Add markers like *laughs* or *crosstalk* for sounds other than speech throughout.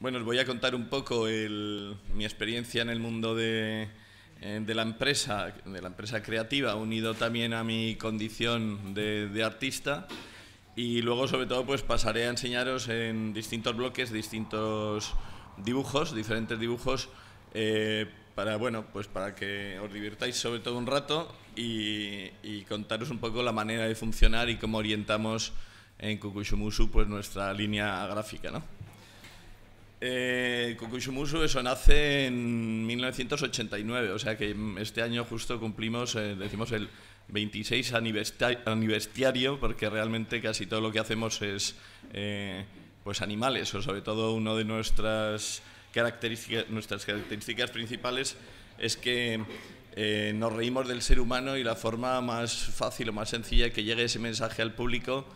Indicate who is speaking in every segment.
Speaker 1: Bueno, os voy a contar un poco mi experiencia en el mundo eh, de, la empresa, de la empresa creativa, unido también a mi condición de, artista. Y luego, sobre todo, pues pasaré a enseñaros en distintos bloques, distintos dibujos, diferentes dibujos, eh, para, bueno, pues para que os divirtáis sobre todo un rato y, contaros un poco la manera de funcionar y cómo orientamos en Kukushumusu pues nuestra línea gráfica, ¿no? Eh, eso nace en 1989, o sea que este año justo cumplimos, eh, decimos el 26 aniversario, porque realmente casi todo lo que hacemos es eh, pues animales, o sobre todo una de nuestras características, nuestras características principales es que eh, nos reímos del ser humano y la forma más fácil o más sencilla que llegue ese mensaje al público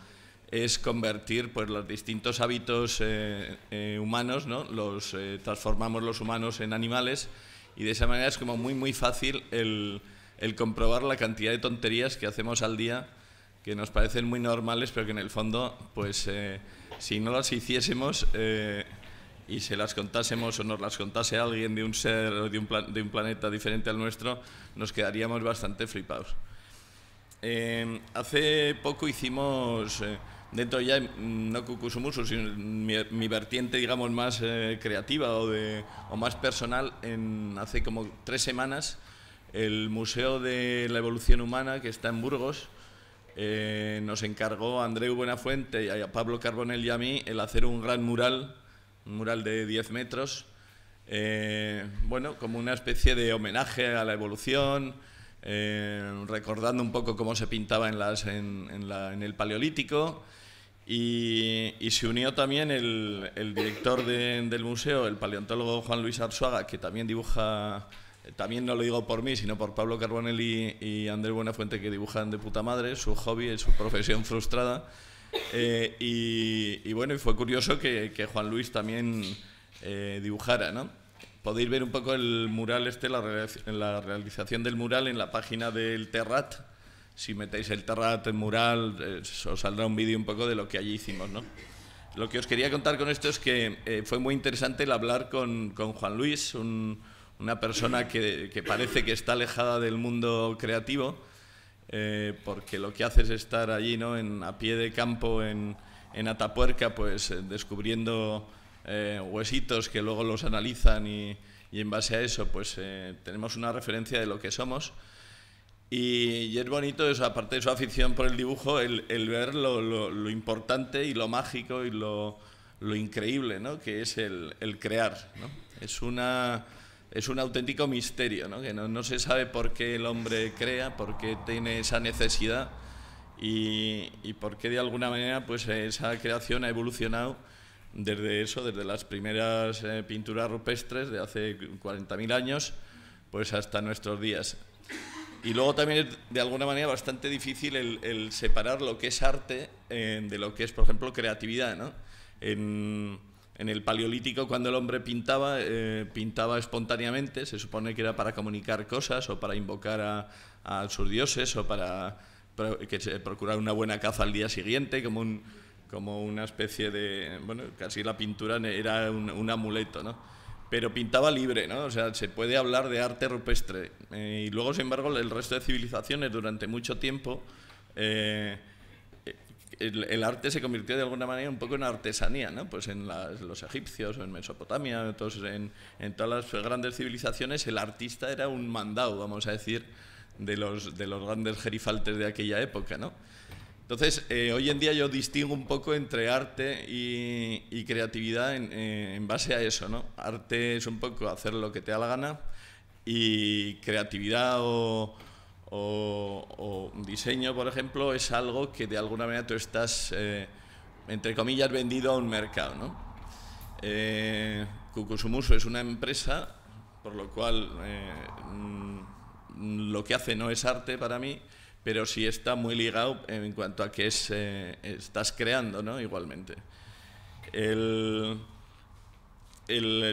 Speaker 1: es convertir pues, los distintos hábitos eh, eh, humanos, ¿no? los eh, transformamos los humanos en animales y de esa manera es como muy muy fácil el, el, comprobar la cantidad de tonterías que hacemos al día que nos parecen muy normales pero que en el fondo pues si no las hiciésemos y se las contásemos o nos las contase alguien de un ser o de un, de un planeta diferente al nuestro nos quedaríamos bastante flipados. hace poco hicimos dentro ya, mm, no Cucusumusu, sino mi, vertiente, digamos, más eh, creativa o, de, o más personal, en, hace como tres semanas, el Museo de la Evolución Humana, que está en Burgos, eh, nos encargó a Andreu Buenafuente, y a Pablo Carbonell y a mí, el hacer un gran mural, un mural de 10 metros, eh, bueno, como una especie de homenaje a la evolución, recordando un poco cómo se pintaba en, las, en, en el Paleolítico y, se unió también el, director del museo, el paleontólogo Juan Luis Arzuaga, que también dibuja, también no lo digo por mí, sino por Pablo Carbonelli y, Andrés Buenafuente, que dibujan de puta madre, su hobby es su profesión frustrada. Eh, y, bueno, y fue curioso que, Juan Luis también eh, dibujara, ¿no? Podéis ver un poco el mural este, la realización del mural en la página del Terrat, si metéis el terrat, el mural, eh, os saldrá un vídeo un poco de lo que allí hicimos, ¿no? Lo que os quería contar con esto es que eh, fue muy interesante el hablar con, con Juan Luis, una persona que, que, parece que está alejada del mundo creativo, eh, porque lo que hace es estar allí, ¿no? a pie de campo en, en Atapuerca, pues descubriendo huesitos que luego los analizan y, y, en base a eso, pues tenemos una referencia de lo que somos. Y, es bonito eso, aparte de su afición por el dibujo, el, ver lo, importante y lo mágico y lo, increíble ¿no? que es el, crear. ¿no? Es, una, es un auténtico misterio, ¿no? que no, no, se sabe por qué el hombre crea, por qué tiene esa necesidad y, por qué de alguna manera pues, esa creación ha evolucionado desde eso, desde las primeras eh, pinturas rupestres de hace 40.000 años pues hasta nuestros días. Y luego también es de alguna manera bastante difícil el, separar lo que es arte eh, de lo que es, por ejemplo, creatividad. ¿no? En, el Paleolítico, cuando el hombre pintaba, eh, pintaba espontáneamente, se supone que era para comunicar cosas o para invocar a, sus dioses o para, que procurar una buena caza al día siguiente, como, como una especie de... Bueno, casi la pintura era un, un amuleto, ¿no? pero pintaba libre, ¿no? O sea, se puede hablar de arte rupestre. Eh, y luego, sin embargo, el resto de civilizaciones durante mucho tiempo... Eh, eh, el, arte se convirtió de alguna manera un poco en artesanía, ¿no? Pues en los egipcios, en Mesopotamia, entonces en, todas las grandes civilizaciones, el artista era un mandado, vamos a decir, de los, de los grandes gerifaltes de aquella época, ¿no? Entonces, eh, hoy en día yo distingo un poco entre arte y, creatividad eh, en, base a eso, ¿no? Arte es un poco hacer lo que te da la gana y creatividad o, diseño, por ejemplo, es algo que de alguna manera tú estás, eh, entre comillas, vendido a un mercado, ¿no? Cucusumuso es una empresa, por lo cual mm, lo que hace no es arte para mí, pero sí está muy ligado en cuanto a qué es, eh, estás creando, ¿no? Igualmente.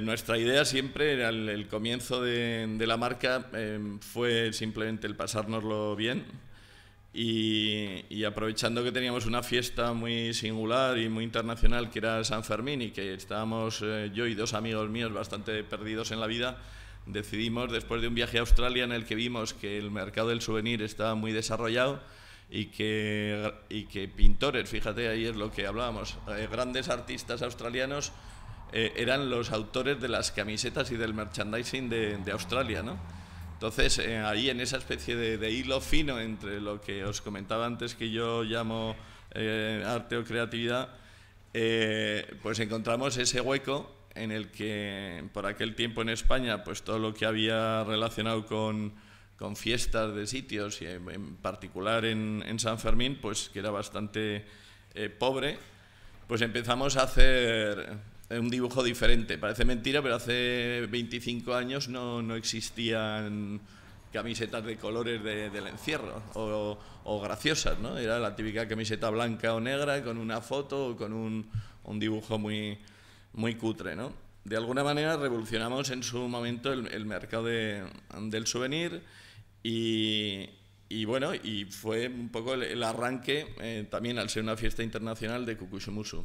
Speaker 1: nuestra idea siempre, era el, comienzo de, la marca, em, fue simplemente el pasárnoslo bien. Y, aprovechando que teníamos una fiesta muy singular y muy internacional, que era San Fermín, y que estábamos eh, yo y dos amigos míos bastante perdidos en la vida, decidimos, después de un viaje a Australia en el que vimos que el mercado del souvenir estaba muy desarrollado, y que, y que pintores, fíjate, ahí es lo que hablábamos, eh, grandes artistas australianos eh, eran los autores de las camisetas y del merchandising de, de Australia, ¿no? Entonces, eh, ahí en esa especie de, de, hilo fino entre lo que os comentaba antes que yo llamo arte o creatividad, pues encontramos ese hueco en el que por aquel tiempo en España, pues todo lo que había relacionado con, con fiestas de sitios, y en particular en, San Fermín, pues que era bastante eh, pobre, pues empezamos a hacer eh, un dibujo diferente. Parece mentira, pero hace 25 años no, no existían camisetas de colores del encierro o, o, graciosas, ¿no? Era la típica camiseta blanca o negra con una foto o con un, un dibujo muy, muy cutre, ¿no? De alguna manera revolucionamos en su momento el, mercado del souvenir y, bueno, y fue un poco el, arranque eh, también al ser una fiesta internacional de Kukushimusu. y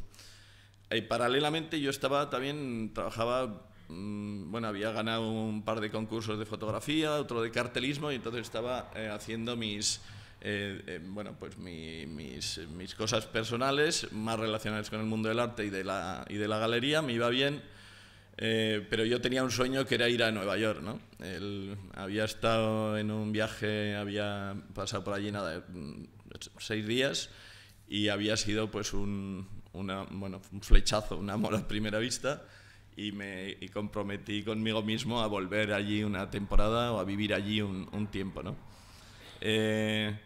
Speaker 1: eh, paralelamente yo estaba también, trabajaba, mm, bueno, había ganado un par de concursos de fotografía, otro de cartelismo y entonces estaba eh, haciendo mis eh, eh, bueno, pues mis, cosas personales más relacionadas con el mundo del arte y de la, y de la galería, me iba bien, eh, pero yo tenía un sueño que era ir a Nueva York, ¿no? había estado en un viaje, había pasado por allí nada, mm, seis días y había sido pues un, una, bueno, un flechazo, un amor a primera vista y me comprometí conmigo mismo a volver allí una temporada o a vivir allí un, un tiempo, ¿no? Eh,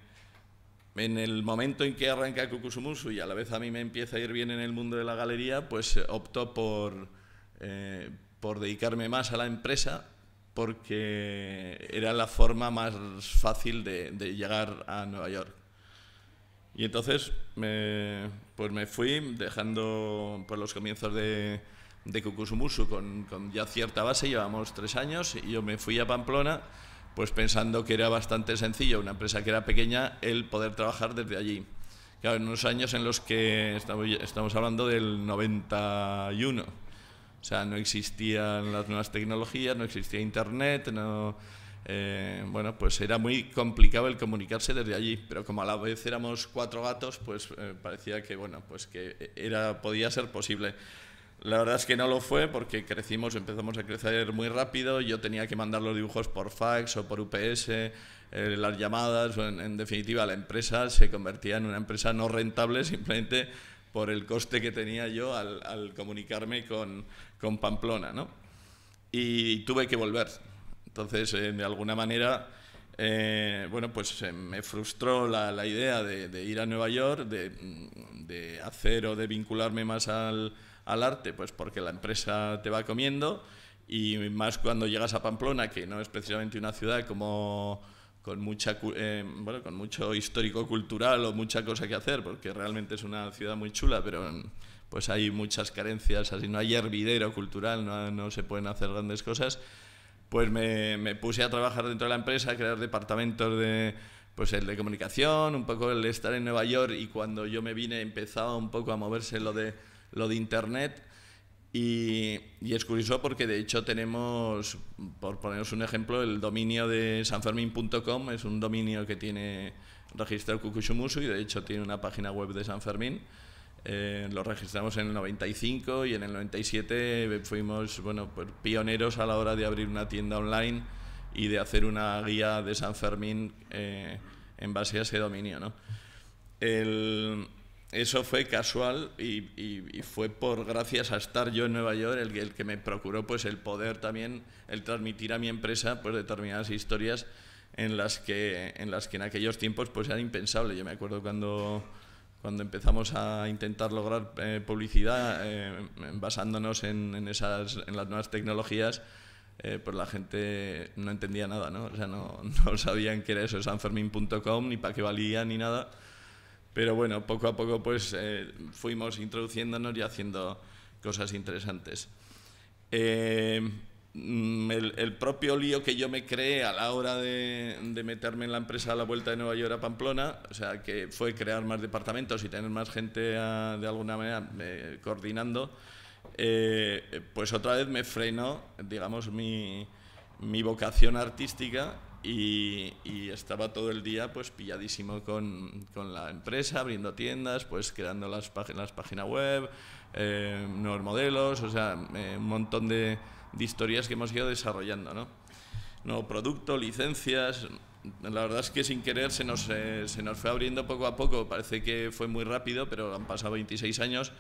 Speaker 1: en el momento en que arranca Kukusumusu y a la vez a mí me empieza a ir bien en el mundo de la galería, pues eh, opto por, eh, por dedicarme más a la empresa porque era la forma más fácil de, llegar a Nueva York. Y entonces me, pues me fui dejando por pues, los comienzos de, de con, con ya cierta base, llevamos tres años, y yo me fui a Pamplona pues pensando que era bastante sencillo, una empresa que era pequeña, el poder trabajar desde allí. Claro, en unos años en los que estamos, hablando del 91, o sea, no existían las nuevas tecnologías, no existía Internet, no, eh, bueno, pues era muy complicado el comunicarse desde allí, pero como a la vez éramos cuatro gatos, pues eh, parecía que, bueno, pues que era, podía ser posible. La verdad es que no lo fue porque crecimos, empezamos a crecer muy rápido. Yo tenía que mandar los dibujos por fax o por UPS, eh, las llamadas, en, definitiva la empresa se convertía en una empresa no rentable simplemente por el coste que tenía yo al, comunicarme con, con Pamplona. ¿no? Y tuve que volver. Entonces, eh, de alguna manera, eh, bueno, pues me frustró la, la idea de, ir a Nueva York, de, de hacer o de vincularme más al, al arte, pues porque la empresa te va comiendo y más cuando llegas a Pamplona, que no es precisamente una ciudad como con mucha eh, bueno, con mucho histórico cultural o mucha cosa que hacer, porque realmente es una ciudad muy chula, pero pues hay muchas carencias, así no hay hervidero cultural, no, se pueden hacer grandes cosas. Pues me, me puse a trabajar dentro de la empresa, a crear departamentos de pues el de comunicación, un poco el estar en Nueva York y cuando yo me vine empezaba un poco a moverse lo de lo de Internet. Y, es curioso porque de hecho tenemos, por poneros un ejemplo, el dominio de sanfermín.com, es un dominio que tiene registrado Kukushumusu y de hecho tiene una página web de San Fermín. Eh, lo registramos en el 95 y en el 97 fuimos bueno, pues, pioneros a la hora de abrir una tienda online y de hacer una guía de San Fermín eh, en base a ese dominio. El, eso fue casual y, fue por gracias a estar yo en Nueva York el, que me procuró pues el poder también el transmitir a mi empresa pues determinadas historias en las que en las que en aquellos tiempos pues era impensable yo me acuerdo cuando empezamos a intentar lograr eh, publicidad eh, basándonos en, esas en las nuevas tecnologías eh, pues la gente no entendía nada no o sea no, *laughs* no sabían qué era eso sanfermin.com ni para qué valía ni nada pero bueno, poco a poco pues eh, fuimos introduciéndonos y haciendo cosas interesantes. Eh, mm, el, propio lío que yo me creé a la hora de, meterme en la empresa a la vuelta de Nueva York a Pamplona, o sea, que fue crear más departamentos y tener más gente de alguna manera eh, coordinando, pues otra vez me frenó, digamos, mi, mi vocación artística y, estaba todo el día pues pilladísimo con, con, la empresa, abriendo tiendas, pues creando las, las páginas web, eh, nuevos modelos, o sea, eh, un montón de, historias que hemos ido desarrollando, ¿no? Nuevo producto, licencias, la verdad es que sin querer se nos, eh, se nos fue abriendo poco a poco, parece que fue muy rápido, pero han pasado 26 años,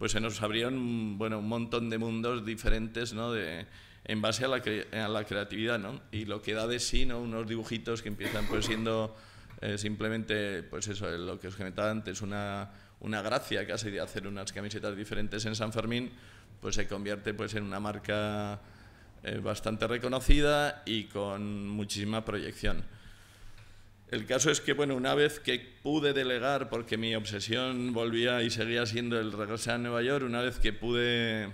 Speaker 1: pues se nos abrieron, bueno, un montón de mundos diferentes, ¿no? De, en base a la, creatividad, ¿no? Y lo que da de sí, ¿no? Unos dibujitos que empiezan pues siendo eh, simplemente, pues eso, eh, lo que os comentaba antes, una, una gracia casi de hacer unas camisetas diferentes en San Fermín, pues se convierte pues en una marca eh, bastante reconocida y con muchísima proyección. El caso es que, bueno, una vez que pude delegar, porque mi obsesión volvía y seguía siendo el regresar a Nueva York, una vez que pude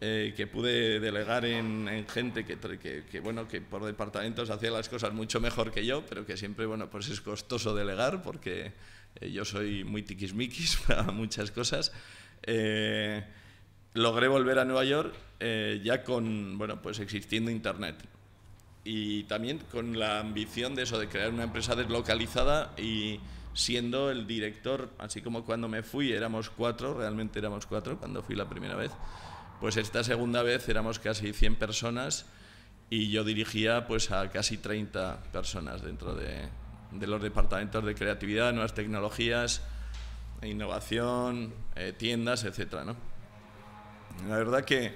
Speaker 1: eh, que pude delegar en, gente que, que, bueno, que por departamentos hacía las cosas mucho mejor que yo, pero que siempre, bueno, pues es costoso delegar porque eh, yo soy muy tiquismiquis *laughs* para muchas cosas. Eh, logré volver a Nueva York ya con, bueno, pues existiendo Internet. Y también con la ambición de eso, de crear una empresa deslocalizada y siendo el director, así como cuando me fui éramos cuatro, realmente éramos cuatro cuando fui la primera vez, pues esta segunda vez éramos casi 100 personas y yo dirigía pues a casi 30 personas dentro de, los departamentos de creatividad, nuevas tecnologías, innovación, eh, tiendas, etc. La verdad que,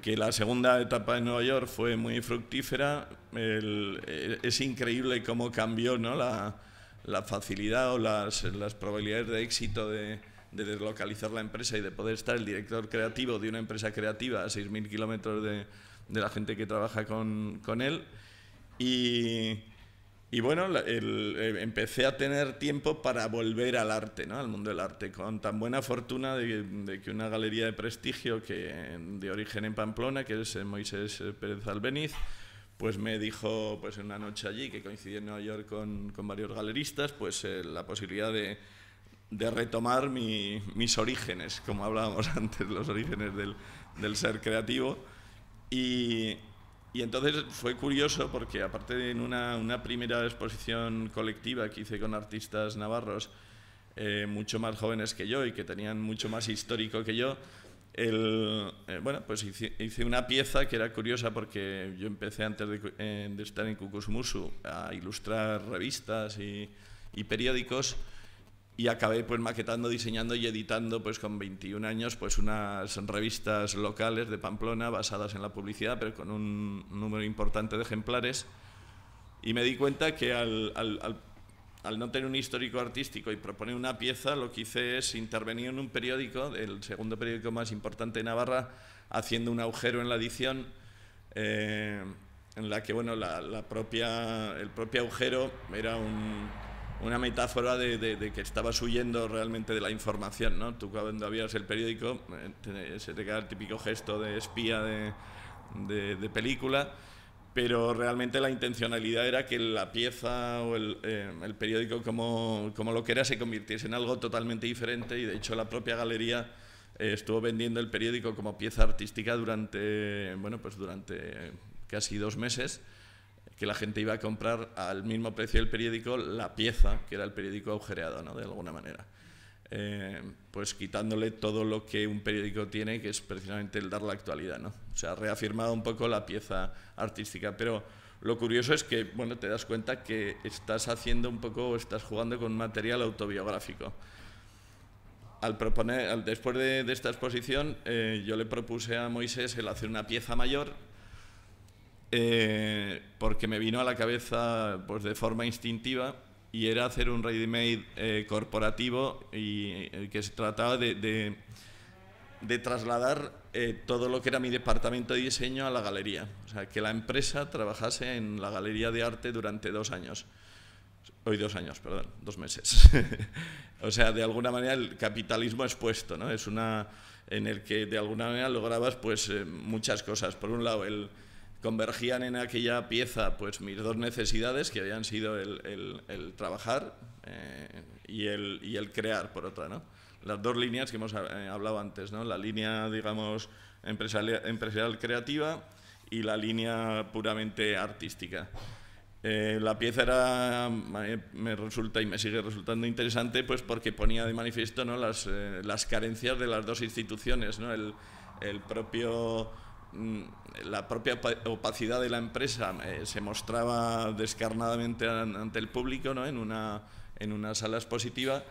Speaker 1: que, la segunda etapa de Nueva York fue muy fructífera. Eh, es increíble cómo cambió ¿no? la, facilidad o las probabilidades de éxito de, de deslocalizar la empresa y de poder estar el director creativo de una empresa creativa a 6.000 kilómetros de, la gente que trabaja con, él. Y, bueno, eh, empecé a tener tiempo para volver al arte, ¿no? al mundo del arte, con tan buena fortuna de, que una galería de prestigio que, de origen en Pamplona, que es eh, Moisés eh, Pérez Albeniz, pues me dijo pues en una noche allí, que coincidía en Nueva York con, varios galeristas, pues la posibilidad de, de retomar mis orígenes, como hablábamos *laughs* antes, los orígenes del, ser creativo. Y, entonces fue curioso porque aparte de una, primera exposición colectiva que hice con artistas navarros, eh, mucho más jóvenes que yo y que tenían mucho más histórico que yo, eh, bueno, pues hice, una pieza que era curiosa porque yo empecé antes de, eh, estar en musu a ilustrar revistas y, y periódicos y acabé pues maquetando, diseñando y editando pues con 21 años pues unas revistas locales de Pamplona basadas en la publicidad, pero con un número importante de ejemplares. Y me di cuenta que al, no tener un histórico artístico y proponer una pieza, lo que hice es intervenir en un periódico, el segundo periódico más importante de Navarra, haciendo un agujero en la edición. Eh, en la que bueno, la propia, el propio agujero era un, una metáfora de, que estabas huyendo realmente de la información, ¿no? Tú cuando abrías el periódico eh, se te queda el típico gesto de espía de, película, pero realmente la intencionalidad era que la pieza o eh, el, periódico como, como, lo que era se convirtiese en algo totalmente diferente y de hecho la propia galería eh, estuvo vendiendo el periódico como pieza artística durante, bueno, pues durante casi dos meses que la gente iba a comprar al mismo precio del periódico la pieza, que era el periódico agujereado, ¿no? de alguna manera. Eh, pues quitándole todo lo que un periódico tiene, que es precisamente el dar la actualidad, ¿no? O sea, reafirmado un poco la pieza artística, pero lo curioso es que, bueno, te das cuenta que estás haciendo un poco, estás jugando con material autobiográfico. Al proponer, después de, esta exposición, eh, yo le propuse a Moisés el hacer una pieza mayor eh, porque me vino a la cabeza pues, de forma instintiva y era hacer un ready-made eh, corporativo y eh, que se trataba de, de, de trasladar todo lo que era mi departamento de diseño a la galería. O sea, que la empresa trabajase en la galería de arte durante dos años. Hoy dos años, perdón, dos meses. *laughs* o sea, de alguna manera el capitalismo expuesto, ¿no? Es una en el que de alguna manera lograbas pues muchas cosas. Por un lado, el, convergían en aquella pieza pues mis dos necesidades, que habían sido el, trabajar eh, y, el, y, el, crear, por otra, ¿no? Las dos líneas que hemos eh, hablado antes, ¿no? La línea, digamos, empresarial, empresarial creativa y la línea puramente artística. Eh, la pieza era, me resulta y me sigue resultando interesante, pues porque ponía de manifiesto ¿no? las, las carencias de las dos instituciones, ¿no? el, el propio Mm, la propia opacidad de la empresa eh, se mostraba descarnadamente ante el público ¿no? en, una, en una sala expositiva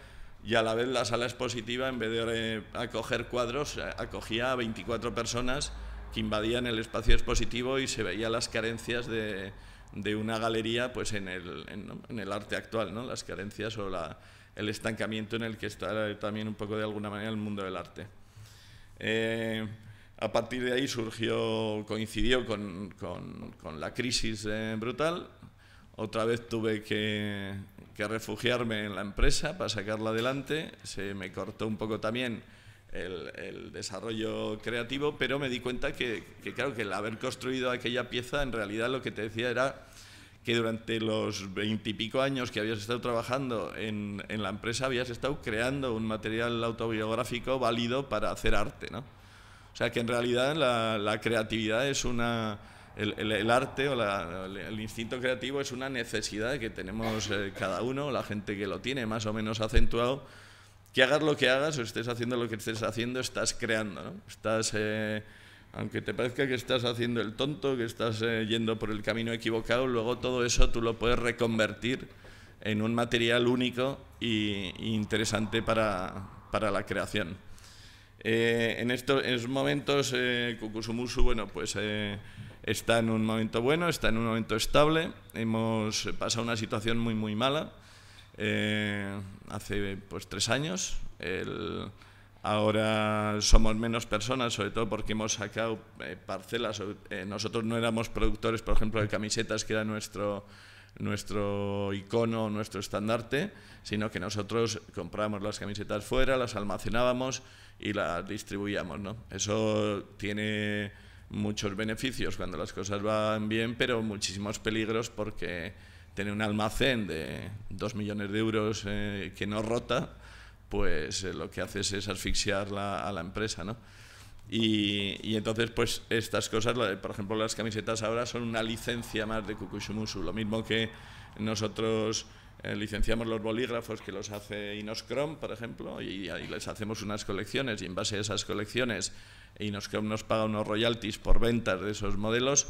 Speaker 1: y a la vez la sala expositiva, en vez de eh, acoger cuadros, eh, acogía a 24 personas que invadían el espacio expositivo y se veían las carencias de, de una galería pues en el, en, el arte actual, ¿no? las carencias o la, el estancamiento en el que está también un poco de alguna manera el mundo del arte. Eh, a partir de ahí surgió, coincidió con, la crisis eh, brutal. Otra vez tuve que, refugiarme en la empresa para sacarla adelante. Se me cortó un poco también el, desarrollo creativo, pero me di cuenta que, claro, que el haber construido aquella pieza, en realidad lo que te decía era que durante los veintipico años que habías estado trabajando en, en, la empresa habías estado creando un material autobiográfico válido para hacer arte, ¿no? O sea que en realidad la, creatividad es una... El, arte o el instinto creativo es una necesidad que tenemos eh, cada uno, la gente que lo tiene más o menos acentuado, que hagas lo que hagas o estés haciendo lo que estés haciendo, estás creando, ¿no? Estás, eh, aunque te parezca que estás haciendo el tonto, que estás eh, yendo por el camino equivocado, luego todo eso tú lo puedes reconvertir en un material único e interesante para la creación. Eh, en estos momentos, eh, bueno, pues eh, está en un momento bueno, está en un momento estable. Hemos pasado una situación muy, muy mala eh, hace pues tres años. ahora somos menos personas, sobre todo porque hemos sacado parcelas. nosotros no éramos productores, por ejemplo, de camisetas, que era nuestro nuestro icono, nuestro estandarte, sino que nosotros comprábamos las camisetas fuera, las almacenábamos y las distribuíamos. ¿no? Eso tiene muchos beneficios cuando las cosas van bien, pero muchísimos peligros porque tener un almacén de 2 millones de euros eh, que no rota, pues eh, lo que haces es asfixiar a la empresa, ¿no? Y, entonces, pues estas cosas, por ejemplo, las camisetas ahora son una licencia más de Kukushumusu, lo mismo que nosotros eh, licenciamos los bolígrafos que los hace Inoscrom, por ejemplo, y, les hacemos unas colecciones y en base a esas colecciones Inoscrom nos paga unos royalties por ventas de esos modelos.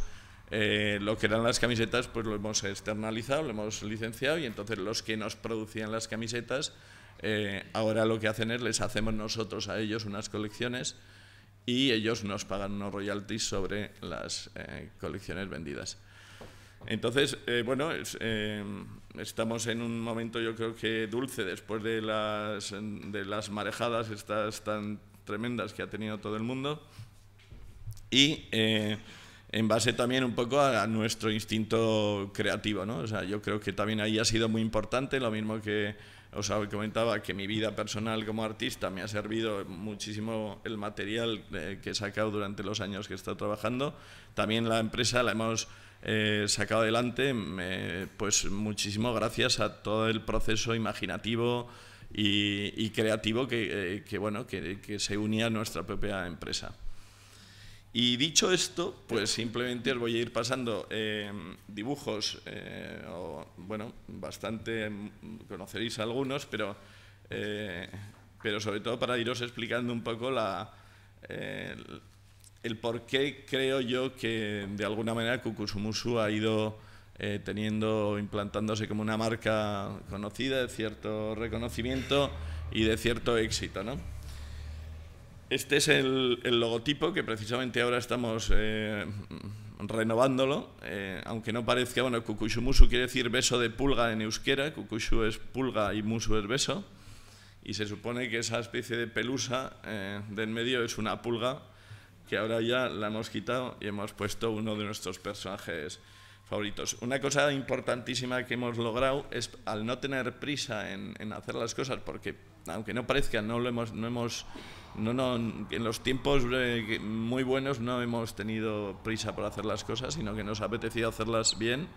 Speaker 1: Eh, lo que eran las camisetas pues lo hemos externalizado, lo hemos licenciado y entonces los que nos producían las camisetas eh, ahora lo que hacen es les hacemos nosotros a ellos unas colecciones y ellos nos pagan unos royalties sobre las colecciones vendidas. Entonces, bueno, es, estamos en un momento yo creo que dulce después de las, de las marejadas estas tan tremendas que ha tenido todo el mundo y eh, en base también un poco a, nuestro instinto creativo, ¿no? O sea, yo creo que también ahí ha sido muy importante, lo mismo que os comentaba, que mi vida personal como artista me ha servido muchísimo el material eh, que he sacado durante los años que he estado trabajando. También la empresa la hemos eh, sacado adelante, pues muchísimas gracias a todo el proceso imaginativo y, creativo que, eh, bueno, que, se unía a nuestra propia empresa. Y dicho esto, pues simplemente os voy a ir pasando eh, dibujos, o, bueno, bastante, mm, conoceréis algunos, pero, pero sobre todo para iros explicando un poco la, el por qué creo yo que de alguna manera Kukusumusu ha ido eh, teniendo, implantándose como una marca conocida, de cierto reconocimiento y de cierto éxito. Este es el, logotipo que precisamente ahora estamos eh, renovándolo, eh, aunque no parezca, bueno, Kukushumusu quiere decir beso de pulga en euskera, Kukushu es pulga y Musu es beso, y se supone que esa especie de pelusa de en medio es una pulga que ahora ya la hemos quitado y hemos puesto uno de nuestros personajes favoritos. Una cosa importantísima que hemos logrado es al no tener prisa en, hacer las cosas, porque aunque no parezca, no lo hemos, no hemos, no, en los tiempos eh, muy buenos no hemos tenido prisa por hacer las cosas, sino que nos ha apetecido hacerlas bien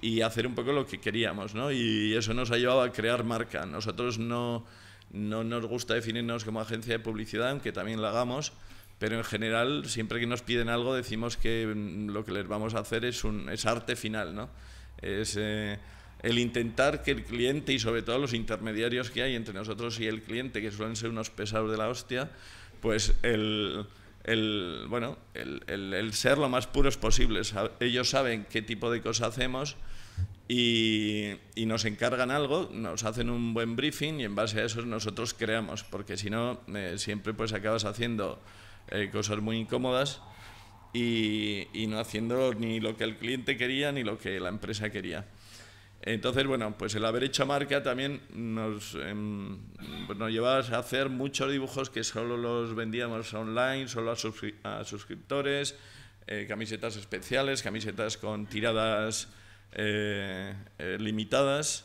Speaker 1: y hacer un poco lo que queríamos, ¿no? Y eso nos ha llevado a crear marca. Nosotros no, no nos gusta definirnos como agencia de publicidad, aunque también la hagamos, pero en general siempre que nos piden algo decimos que mm, lo que les vamos a hacer es, un, es arte final, ¿no? Es eh, el intentar que el cliente y sobre todo los intermediarios que hay entre nosotros y el cliente, que suelen ser unos pesados de la hostia, pues el, el bueno, el, el, ser lo más puros posibles. Ellos saben qué tipo de cosas hacemos y, y, nos encargan algo, nos hacen un buen briefing y en base a eso nosotros creamos, porque si no, eh, siempre pues acabas haciendo eh, cosas muy incómodas y, no haciendo ni lo que el cliente quería ni lo que la empresa quería. Entonces, bueno, pues el haber hecho marca también nos, em, pues nos llevaba a hacer muchos dibujos que solo los vendíamos online, solo a, suscriptores, eh, camisetas especiales, camisetas con tiradas eh, limitadas,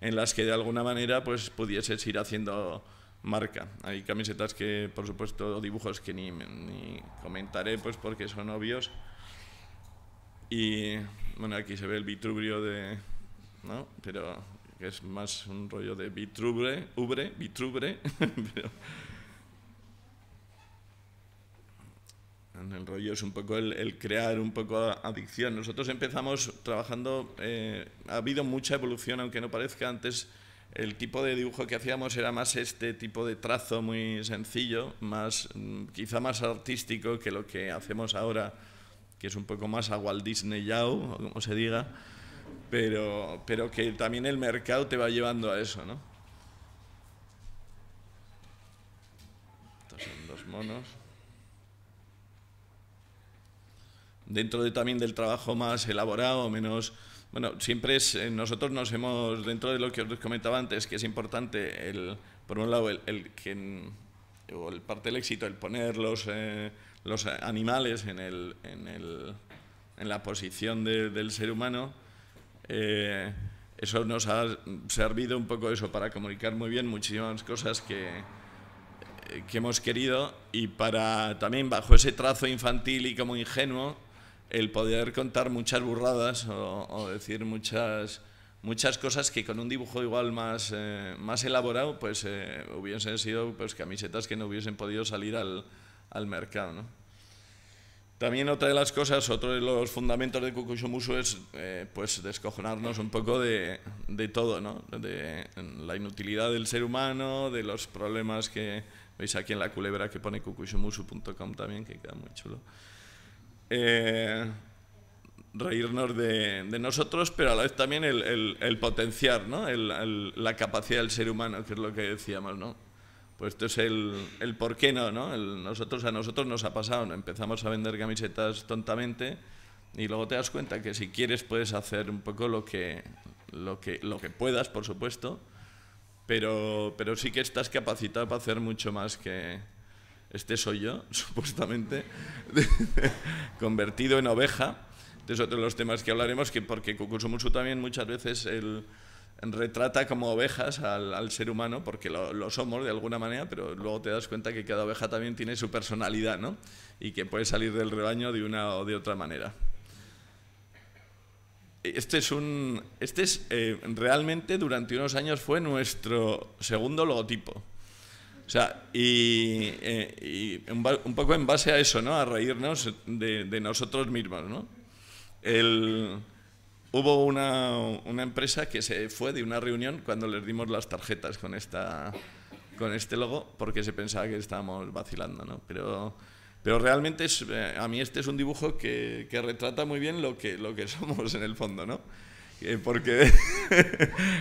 Speaker 1: en las que de alguna manera pues pudieses ir haciendo marca. Hay camisetas que, por supuesto, dibujos que ni, ni comentaré, pues porque son obvios. Y bueno, aquí se ve el vitrubrio de. ¿No? Pero es más un rollo de vitrubre, ubre, vitrubre. *laughs* el rollo es un poco el, crear, un poco adicción. Nosotros empezamos trabajando, eh, ha habido mucha evolución, aunque no parezca antes el tipo de dibujo que hacíamos era más este tipo de trazo muy sencillo, más, mm, quizá más artístico que lo que hacemos ahora, que es un poco más a Walt Disney Yao, como se diga, pero, pero que también el mercado te va llevando a eso, ¿no? Estos son dos monos. Dentro de, también del trabajo más elaborado, menos bueno, siempre es, eh, nosotros nos hemos, dentro de lo que os comentaba antes, que es importante, el, por un lado, el, el que, o el parte del éxito, el poner los, eh, los animales en, el, en, el, en la posición del ser humano, eh, eso nos ha servido un poco eso para comunicar muy bien muchísimas cosas que, que hemos querido y para también bajo ese trazo infantil y como ingenuo, el poder contar muchas burradas o, decir muchas, muchas cosas que con un dibujo igual más, eh, más elaborado, pues eh, hubiesen sido pues, camisetas que no hubiesen podido salir al, mercado. También otra de las cosas, otro de los fundamentos de Musu es eh, pues descojonarnos un poco de, todo, ¿no? de la inutilidad del ser humano, de los problemas que veis aquí en la culebra que pone kukushomusu.com también, que queda muy chulo. Eh, reírnos de, nosotros, pero a la vez también el, potenciar ¿no? la capacidad del ser humano, que es lo que decíamos, ¿no? Pues esto es el, por qué no, ¿no? nosotros, a nosotros nos ha pasado, empezamos a vender camisetas tontamente y luego te das cuenta que si quieres puedes hacer un poco lo que, lo que, lo que puedas, por supuesto, pero, pero sí que estás capacitado para hacer mucho más que, este soy yo, *laughs* supuestamente, *laughs* convertido en oveja. Este es otro de los temas que hablaremos, que porque Kukusumusu también muchas veces retrata como ovejas al, ser humano, porque lo, somos de alguna manera, pero luego te das cuenta que cada oveja también tiene su personalidad, ¿no? Y que puede salir del rebaño de una o de otra manera. Este es un. Este es. Eh, realmente durante unos años fue nuestro segundo logotipo. O sea, y, eh, un, poco en base a eso, ¿no? A reírnos de, nosotros mismos, ¿no? hubo una, empresa que se fue de una reunión cuando les dimos las tarjetas con, esta, con este logo porque se pensaba que estábamos vacilando, ¿no? Pero, pero realmente eh, a mí este es un dibujo que, que retrata muy bien lo que, lo que *laughs* somos en el fondo, ¿no? Eh, porque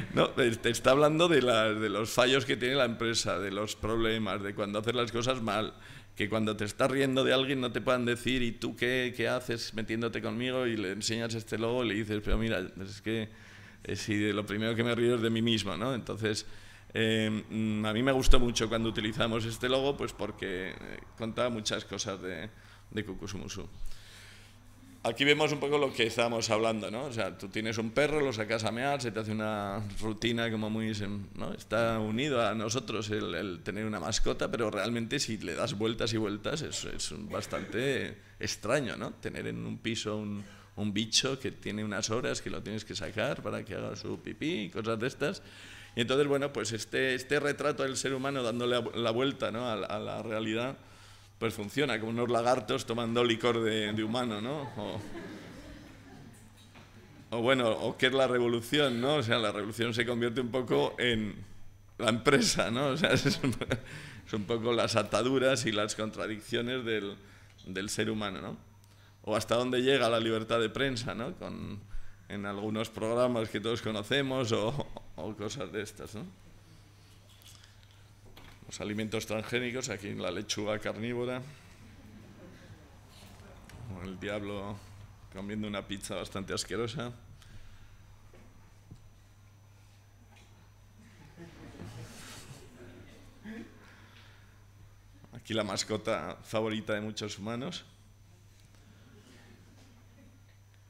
Speaker 1: *laughs* te está hablando de, los fallos que tiene la empresa, de los problemas, de cuando haces las cosas mal, que cuando te estás riendo de alguien no te puedan decir, ¿y tú qué, qué haces metiéndote conmigo? Y le enseñas este logo y le dices, pero mira, es que eh, lo primero que me río es de mí mismo, ¿no? Entonces, em, mm, a mí me gustó mucho cuando utilizamos este logo, pues porque eh, contaba muchas cosas de, de Kukusumusu aquí vemos un poco lo que estábamos hablando, ¿no? O sea, tú tienes un perro, lo sacas a mear, se te hace una rutina como muy... ¿no? Está unido a nosotros el, tener una mascota, pero realmente si le das vueltas y vueltas es, es bastante extraño, ¿no? Tener en un piso un, bicho que tiene unas horas que lo tienes que sacar para que haga su pipí y cosas de estas. Y entonces, bueno, pues este, este retrato del ser humano dándole la vuelta ¿no? a la realidad pues funciona, como unos lagartos tomando licor de, humano, ¿no? O, bueno, o qué es la revolución, ¿no? O sea, la revolución se convierte un poco en la empresa, ¿no? O sea, *laughs* es un, poco las ataduras y las contradicciones del, ser humano, ¿no? O hasta dónde llega la libertad de prensa, ¿no? en algunos programas que todos conocemos o, o cosas de estas, ¿no? los alimentos transgénicos, aquí en la lechuga carnívora, el diablo comiendo una pizza bastante asquerosa. Aquí la mascota favorita de muchos humanos.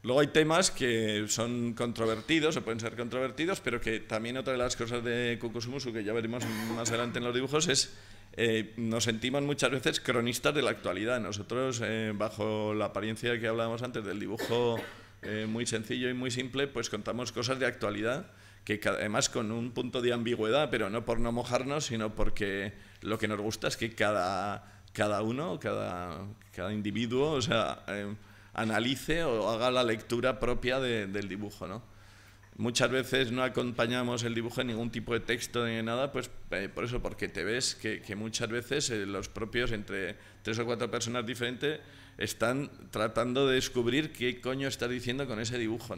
Speaker 1: Luego hay temas que son controvertidos o pueden ser controvertidos, pero que también otra de las cosas de Kukusumusu, que ya veremos más adelante en los dibujos, es eh, nos sentimos muchas veces cronistas de la actualidad. Nosotros, eh, bajo la apariencia que hablábamos antes del dibujo eh, muy sencillo y muy simple, pues contamos cosas de actualidad que además con un punto de ambigüedad, pero no por no mojarnos, sino porque lo que nos gusta es que cada, cada uno, cada, cada individuo, o sea analice o haga la lectura propia del dibujo, Muchas veces no acompañamos el dibujo en ningún tipo de texto ni nada, pues eh, por eso, porque te ves que, muchas veces eh, los propios, entre tres o cuatro personas diferentes, están tratando de descubrir qué coño está diciendo con ese dibujo,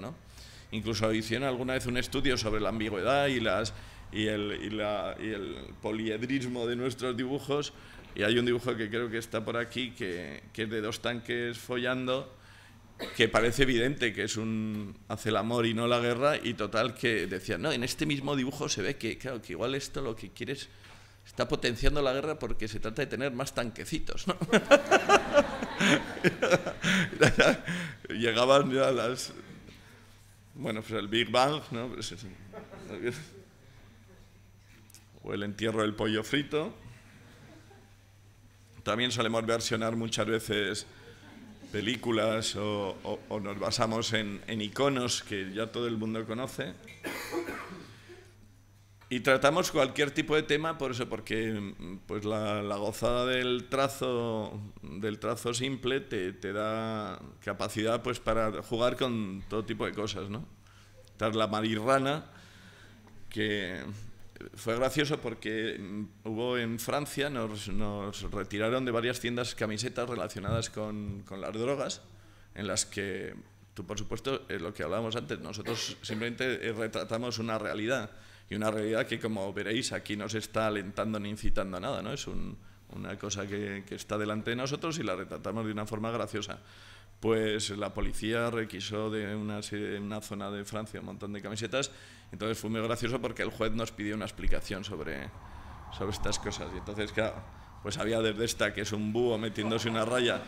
Speaker 1: Incluso hicieron alguna vez un estudio sobre la ambigüedad y, las, y, el, poliedrismo de nuestros dibujos, y hay un dibujo que creo que está por aquí, que, que es de dos tanques follando, que parece evidente que es un hace el amor y no la guerra, y total que decían, no, en este mismo dibujo se ve que, claro, que igual esto lo que quieres está potenciando la guerra porque se trata de tener más tanquecitos, ¿no? *laughs* Llegaban ya las... Bueno, pues el Big Bang, ¿no? Pues o el entierro del pollo frito. También solemos versionar muchas veces películas o, nos basamos en, iconos que ya todo el mundo conoce. Y tratamos cualquier tipo de tema por eso, porque pues la, gozada del trazo, del trazo simple te, te, da capacidad pues para jugar con todo tipo de cosas, ¿no? Tras la marirrana, que fue gracioso porque mm, hubo en Francia, nos, retiraron de varias tiendas camisetas relacionadas con, las drogas, en las que, tú por supuesto, es eh, lo que hablábamos antes, nosotros simplemente eh, retratamos una realidad, y una realidad que, como veréis, aquí no se está alentando ni incitando a nada, ¿no? Es una cosa que, que está delante de nosotros y la retratamos de una forma graciosa pues la policía requisó de una, zona de Francia un montón de camisetas. Entonces fue muy gracioso porque el juez nos pidió una explicación sobre, sobre estas cosas. Y entonces, claro, pues había desde esta que es un búho metiéndose una raya,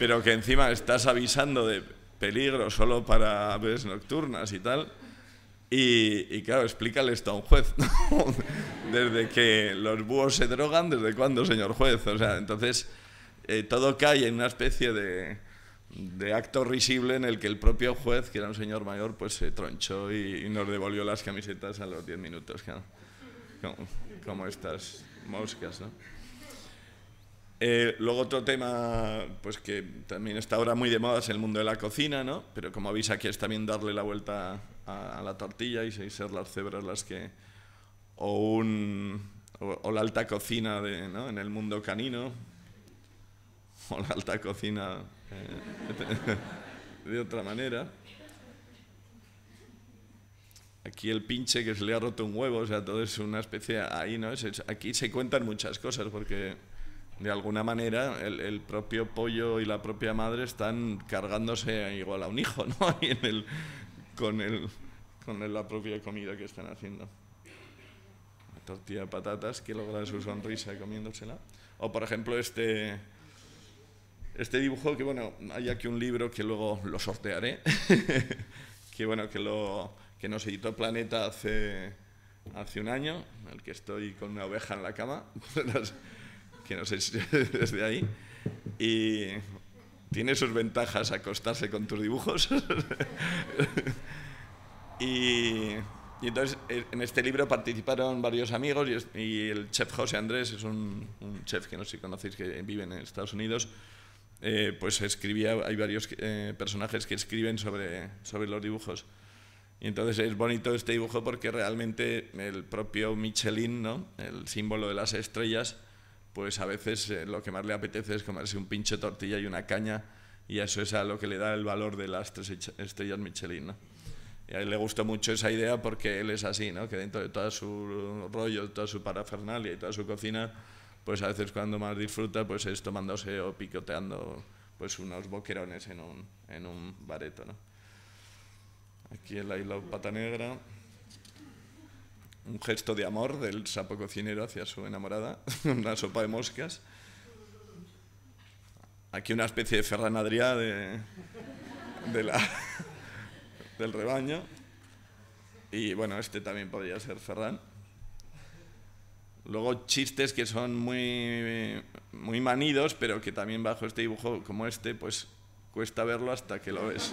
Speaker 1: pero que encima estás avisando de peligro solo para aves nocturnas y tal. Y, y claro, explícale esto a un juez. *laughs* desde que los búhos se drogan, ¿desde cuándo, señor juez? O sea, entonces eh, todo cae en una especie de, acto risible en el que el propio juez, que era un señor mayor, pues se tronchó y, nos devolvió las camisetas a los 10 minutos, como, estas moscas. Eh, luego otro tema pues que también está ahora muy de moda es el mundo de la cocina, ¿no? pero como veis aquí es también darle la vuelta a, la tortilla y ser las cebras las que... o, un, la alta cocina de, en el mundo canino, la alta cocina eh, *laughs* de otra manera. Aquí el pinche que se le ha roto un huevo, o sea, todo es una especie ahí, ¿no? aquí se cuentan muchas cosas porque de alguna manera el, propio pollo y la propia madre están cargándose igual a un hijo, *laughs* ¿no? en con, la propia comida que están haciendo. tortilla de patatas que logra su sonrisa comiéndosela. O por ejemplo este este dibujo, que bueno, hay aquí un libro que luego lo sortearé, *laughs* que bueno, que, lo, que nos editó Planeta hace, hace un año, el que estoy con una oveja en la cama, *laughs* que no sé si desde *laughs* ahí, y tiene sus ventajas acostarse con tus dibujos. y, entonces eh, en este libro participaron varios amigos y, el chef José Andrés es un, un, chef que no sé si conocéis que vive en Estados Unidos eh, pues escribía, hay varios eh, personajes que escriben sobre, los dibujos. Y entonces es bonito este dibujo porque realmente el propio Michelin, el símbolo de las estrellas, pues a veces eh, lo que más le apetece es comerse un pinche tortilla y una caña y eso es a lo que le da el valor de las tres estrellas Michelin. Y a él le gustó mucho esa idea porque él es así, que dentro de todo su rollo, toda su parafernalia y toda su cocina, pues a veces cuando más disfruta pues es tomándose o picoteando pues unos boquerones en un, en un bareto. ¿no? Aquí el la Pata Negra, un gesto de amor del sapo cocinero hacia su enamorada, *laughs* una sopa de moscas. Aquí una especie de Ferran de, de la, *laughs* del rebaño. Y bueno, este también podría ser Ferran. Luego chistes que son muy, muy manidos, pero que también bajo este dibujo como este, pues cuesta verlo hasta que lo ves.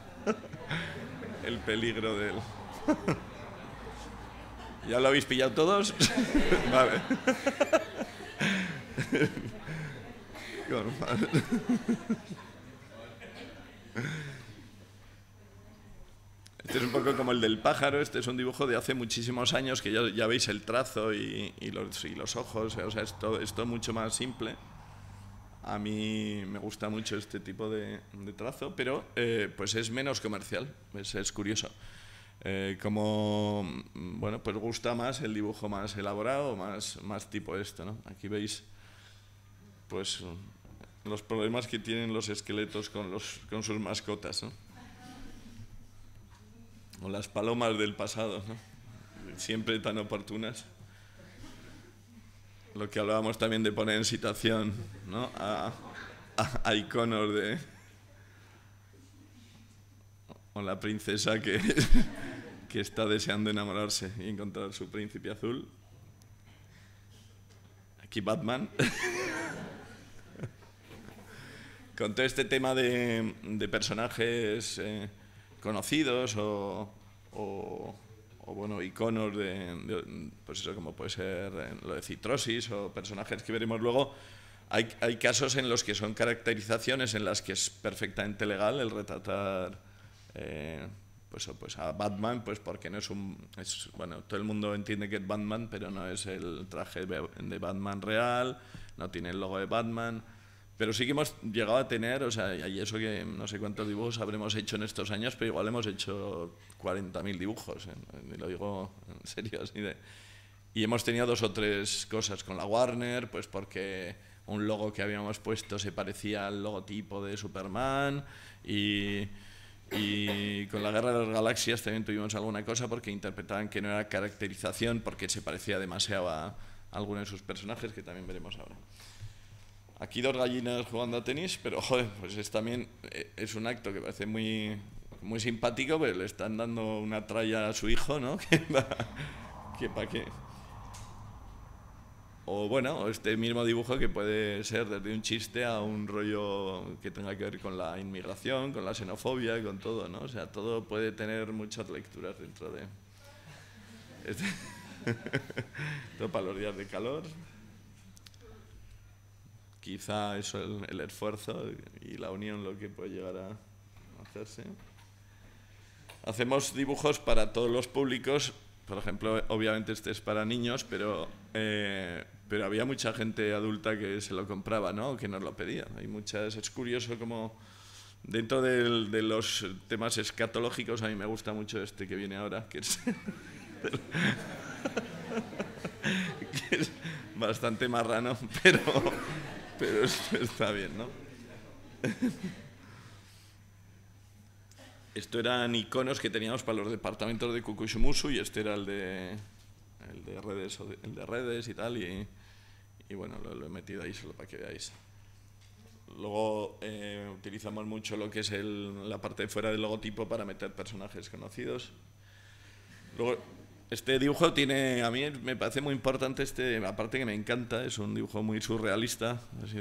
Speaker 1: *laughs* El peligro de él. *laughs* ¿Ya lo habéis pillado todos? *laughs* vale. Este es un poco como el del pájaro, este es un dibujo de hace muchísimos años que ya, veis el trazo y, los, ojos, o sea, esto, es mucho más simple. A mí me gusta mucho este tipo de, trazo, pero eh, pues es menos comercial, es, curioso. Eh, como, bueno, pues gusta más el dibujo más elaborado, más, más tipo esto, ¿no? Aquí veis, pues, los problemas que tienen los esqueletos con, los, con sus mascotas, ¿no? o las palomas del pasado, ¿no? siempre tan oportunas. Lo que hablábamos también de poner en situación ¿no? a, iconos de... O la princesa *laughs* que, está deseando enamorarse y encontrar su príncipe azul. Aquí Batman. *laughs* Con todo este tema de, personajes... Eh, conocidos o, bueno, iconos de, pues eso, como puede ser eh, lo de citrosis o personajes que veremos luego, hay, casos en los que son caracterizaciones en las que es perfectamente legal el retratar eh, pues, pues a Batman, pues porque no es un... Es, bueno, todo el mundo entiende que es Batman, pero no es el traje de Batman real, no tiene el logo de Batman, pero sí que hemos llegado a tener, o sea, y eso que no sé cuántos dibujos habremos hecho en estos años, pero igual hemos hecho 40.000 dibujos, ¿eh? lo digo en serio, así de... Y hemos tenido dos o tres cosas con la Warner, pues porque un logo que habíamos puesto se parecía al logotipo de Superman y, y, con la Guerra de las Galaxias también tuvimos alguna cosa porque interpretaban que no era caracterización porque se parecía demasiado a alguno de sus personajes que también veremos ahora aquí dos gallinas jugando a tenis, pero joder, pues es también eh, es un acto que parece muy muy simpático, pero pues le están dando una tralla a su hijo, ¿no? *laughs* que para qué. O bueno, este mismo dibujo que puede ser desde un chiste a un rollo que tenga que ver con la inmigración, con la xenofobia, con todo, ¿no? O sea, todo puede tener muchas lecturas dentro de... *laughs* Esto para los días de calor quizá eso, el, el, esfuerzo y la unión lo que puede llegar a hacerse. Hacemos dibujos para todos los públicos. Por ejemplo, obviamente este es para niños, pero, eh, pero había mucha gente adulta que se lo compraba, ¿no? Que nos lo pedía. Hay muchas, es curioso como dentro de los temas escatológicos a mí me gusta mucho este que viene ahora, que es, *laughs* que es bastante marrano, pero pero *laughs* está bien, ¿no? Esto eran iconos que teníamos para los departamentos de Kukushumusu y este era el de, el de, redes, el de redes y tal. Y, bueno, lo, he metido ahí solo para que veáis. Luego eh, utilizamos mucho lo que es la parte de fuera del logotipo para meter personajes conocidos. Luego este dibujo tiene, a mí me parece muy importante, este, aparte que me encanta, es un dibujo muy surrealista, así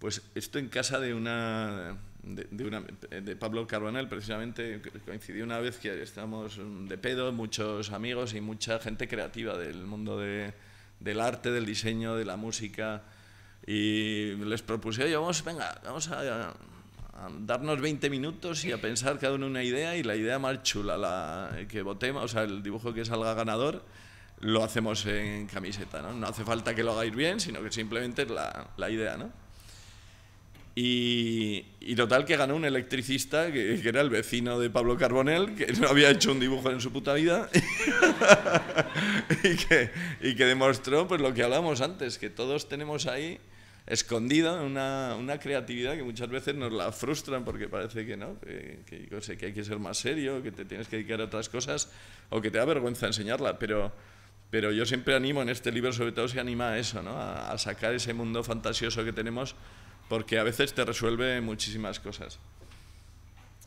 Speaker 1: pues esto en casa de una, de, una, de Pablo Carbonel precisamente coincidí una vez que estábamos de pedo, muchos amigos y mucha gente creativa del mundo del arte, del diseño, de la música, y les propuse, oye, vamos, venga, vamos a darnos 20 minutos y a pensar cada uno una idea y la idea más chula, la que votemos, o sea, el dibujo que salga ganador, lo hacemos en camiseta, ¿no? No hace falta que lo hagáis bien, sino que simplemente es la, la idea, ¿no? Y, y, total que ganó un electricista que, era el vecino de Pablo Carbonell, que no había hecho un dibujo en su puta vida *laughs* y, que, y que demostró pues, lo que hablábamos antes, que todos tenemos ahí escondida una, una, creatividad que muchas veces nos la frustran porque parece que no, que, yo sé, que hay que ser más serio, que te tienes que dedicar a otras cosas o que te da vergüenza enseñarla, pero, pero yo siempre animo en este libro, sobre todo se anima a eso, ¿no? a, sacar ese mundo fantasioso que tenemos porque a veces te resuelve muchísimas cosas.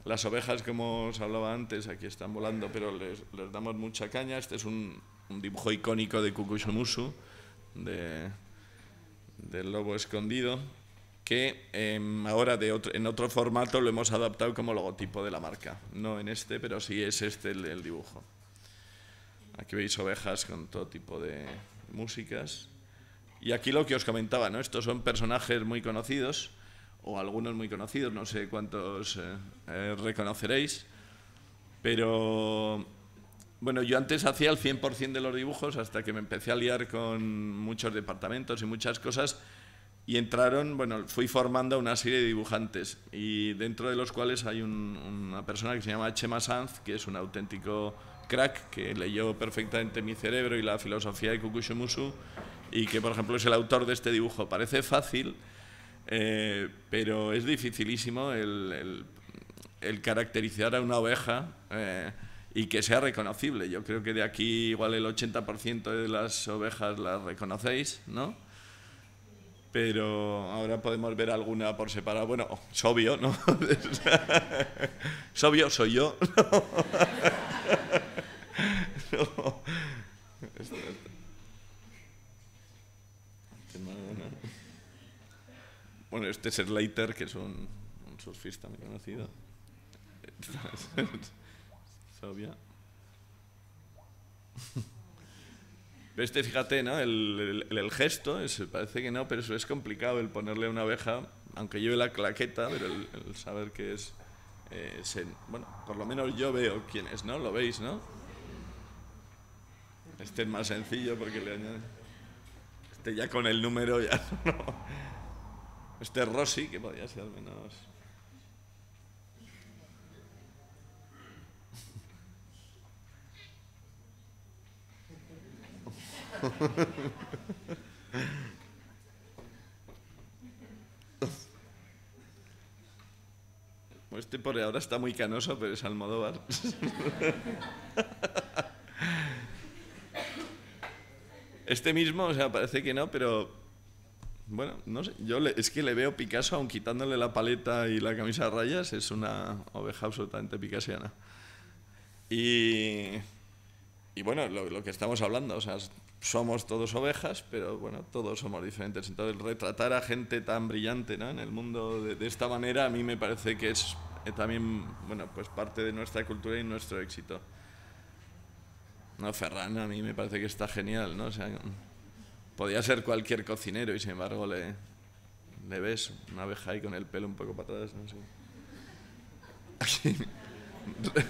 Speaker 1: Las ovejas, como os hablaba antes, aquí están volando, pero les, damos mucha caña. Este es un, dibujo icónico de Kukushimusu de, del lobo escondido, que em, ahora de otro, en otro formato lo hemos adaptado como logotipo de la marca. No en este, pero sí es este el, dibujo. Aquí veis ovejas con todo tipo de músicas. Y aquí lo que os comentaba, ¿no? Estos son personajes muy conocidos, o algunos muy conocidos, no sé cuántos eh, eh, reconoceréis, pero bueno, yo antes hacía el 100% de los dibujos hasta que me empecé a liar con muchos departamentos y muchas cosas y entraron, bueno, fui formando una serie de dibujantes y dentro de los cuales hay una persona que se llama Chema Sanz, que es un auténtico crack que leyó perfectamente mi cerebro y la filosofía de Kukushimusu y que, por ejemplo, es el autor de este dibujo. Parece fácil, eh, pero es dificilísimo el, caracterizar a una oveja. Eh, y que sea reconocible. Yo creo que de aquí igual el 80% de las ovejas las reconocéis, ¿no? Pero ahora podemos ver alguna por separado. Bueno, es obvio, ¿no? *laughs* obvio, soy yo. *laughs* Bueno, este es Slater, que es un, un surfista muy conocido. *laughs* Este, *laughs* fíjate, ¿no? El, el, gesto, parece que no, pero eso es complicado el ponerle una abeja, aunque lleve la claqueta, pero el, saber que es, eh, Bueno, por lo menos yo veo quién es, ¿no? Lo veis, ¿no? Este es más sencillo porque le añade. Este ya con el número ya *laughs* no. Este es Rossi, que podría ser al menos. Pues este por ahora está muy canoso, pero es Almodóvar. Este mismo, o sea, parece que no, pero bueno, no sé. Yo es que le veo Picasso, aun quitándole la paleta y la camisa a rayas, es una oveja absolutamente picasiana. Y, bueno, lo que estamos hablando, o sea, somos todos ovejas, pero bueno, todos somos diferentes. Entonces, retratar a gente tan brillante ¿no? en el mundo de, esta manera, a mí me parece que es eh, también bueno, pues parte de nuestra cultura y nuestro éxito. No, Ferran a mí me parece que está genial, ¿no? O sea, podía ser cualquier cocinero y sin embargo le, le ves una abeja ahí con el pelo un poco para atrás, no sé.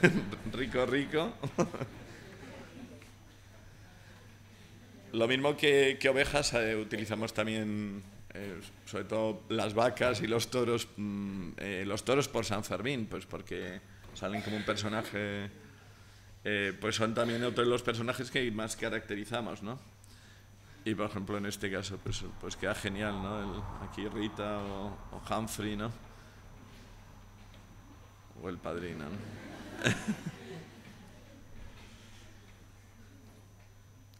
Speaker 1: *laughs* rico, rico. Lo mismo que, ovejas, eh, utilizamos también, eh, sobre todo las vacas y los toros, mm, eh, los toros por San Fermín, pues porque salen como un personaje, pues son también otros los personajes que más caracterizamos, ¿no? Y por ejemplo en este caso, pues, pues queda genial, ¿no? aquí Rita o, o, Humphrey, ¿no? O el padrino, ¿no? *laughs*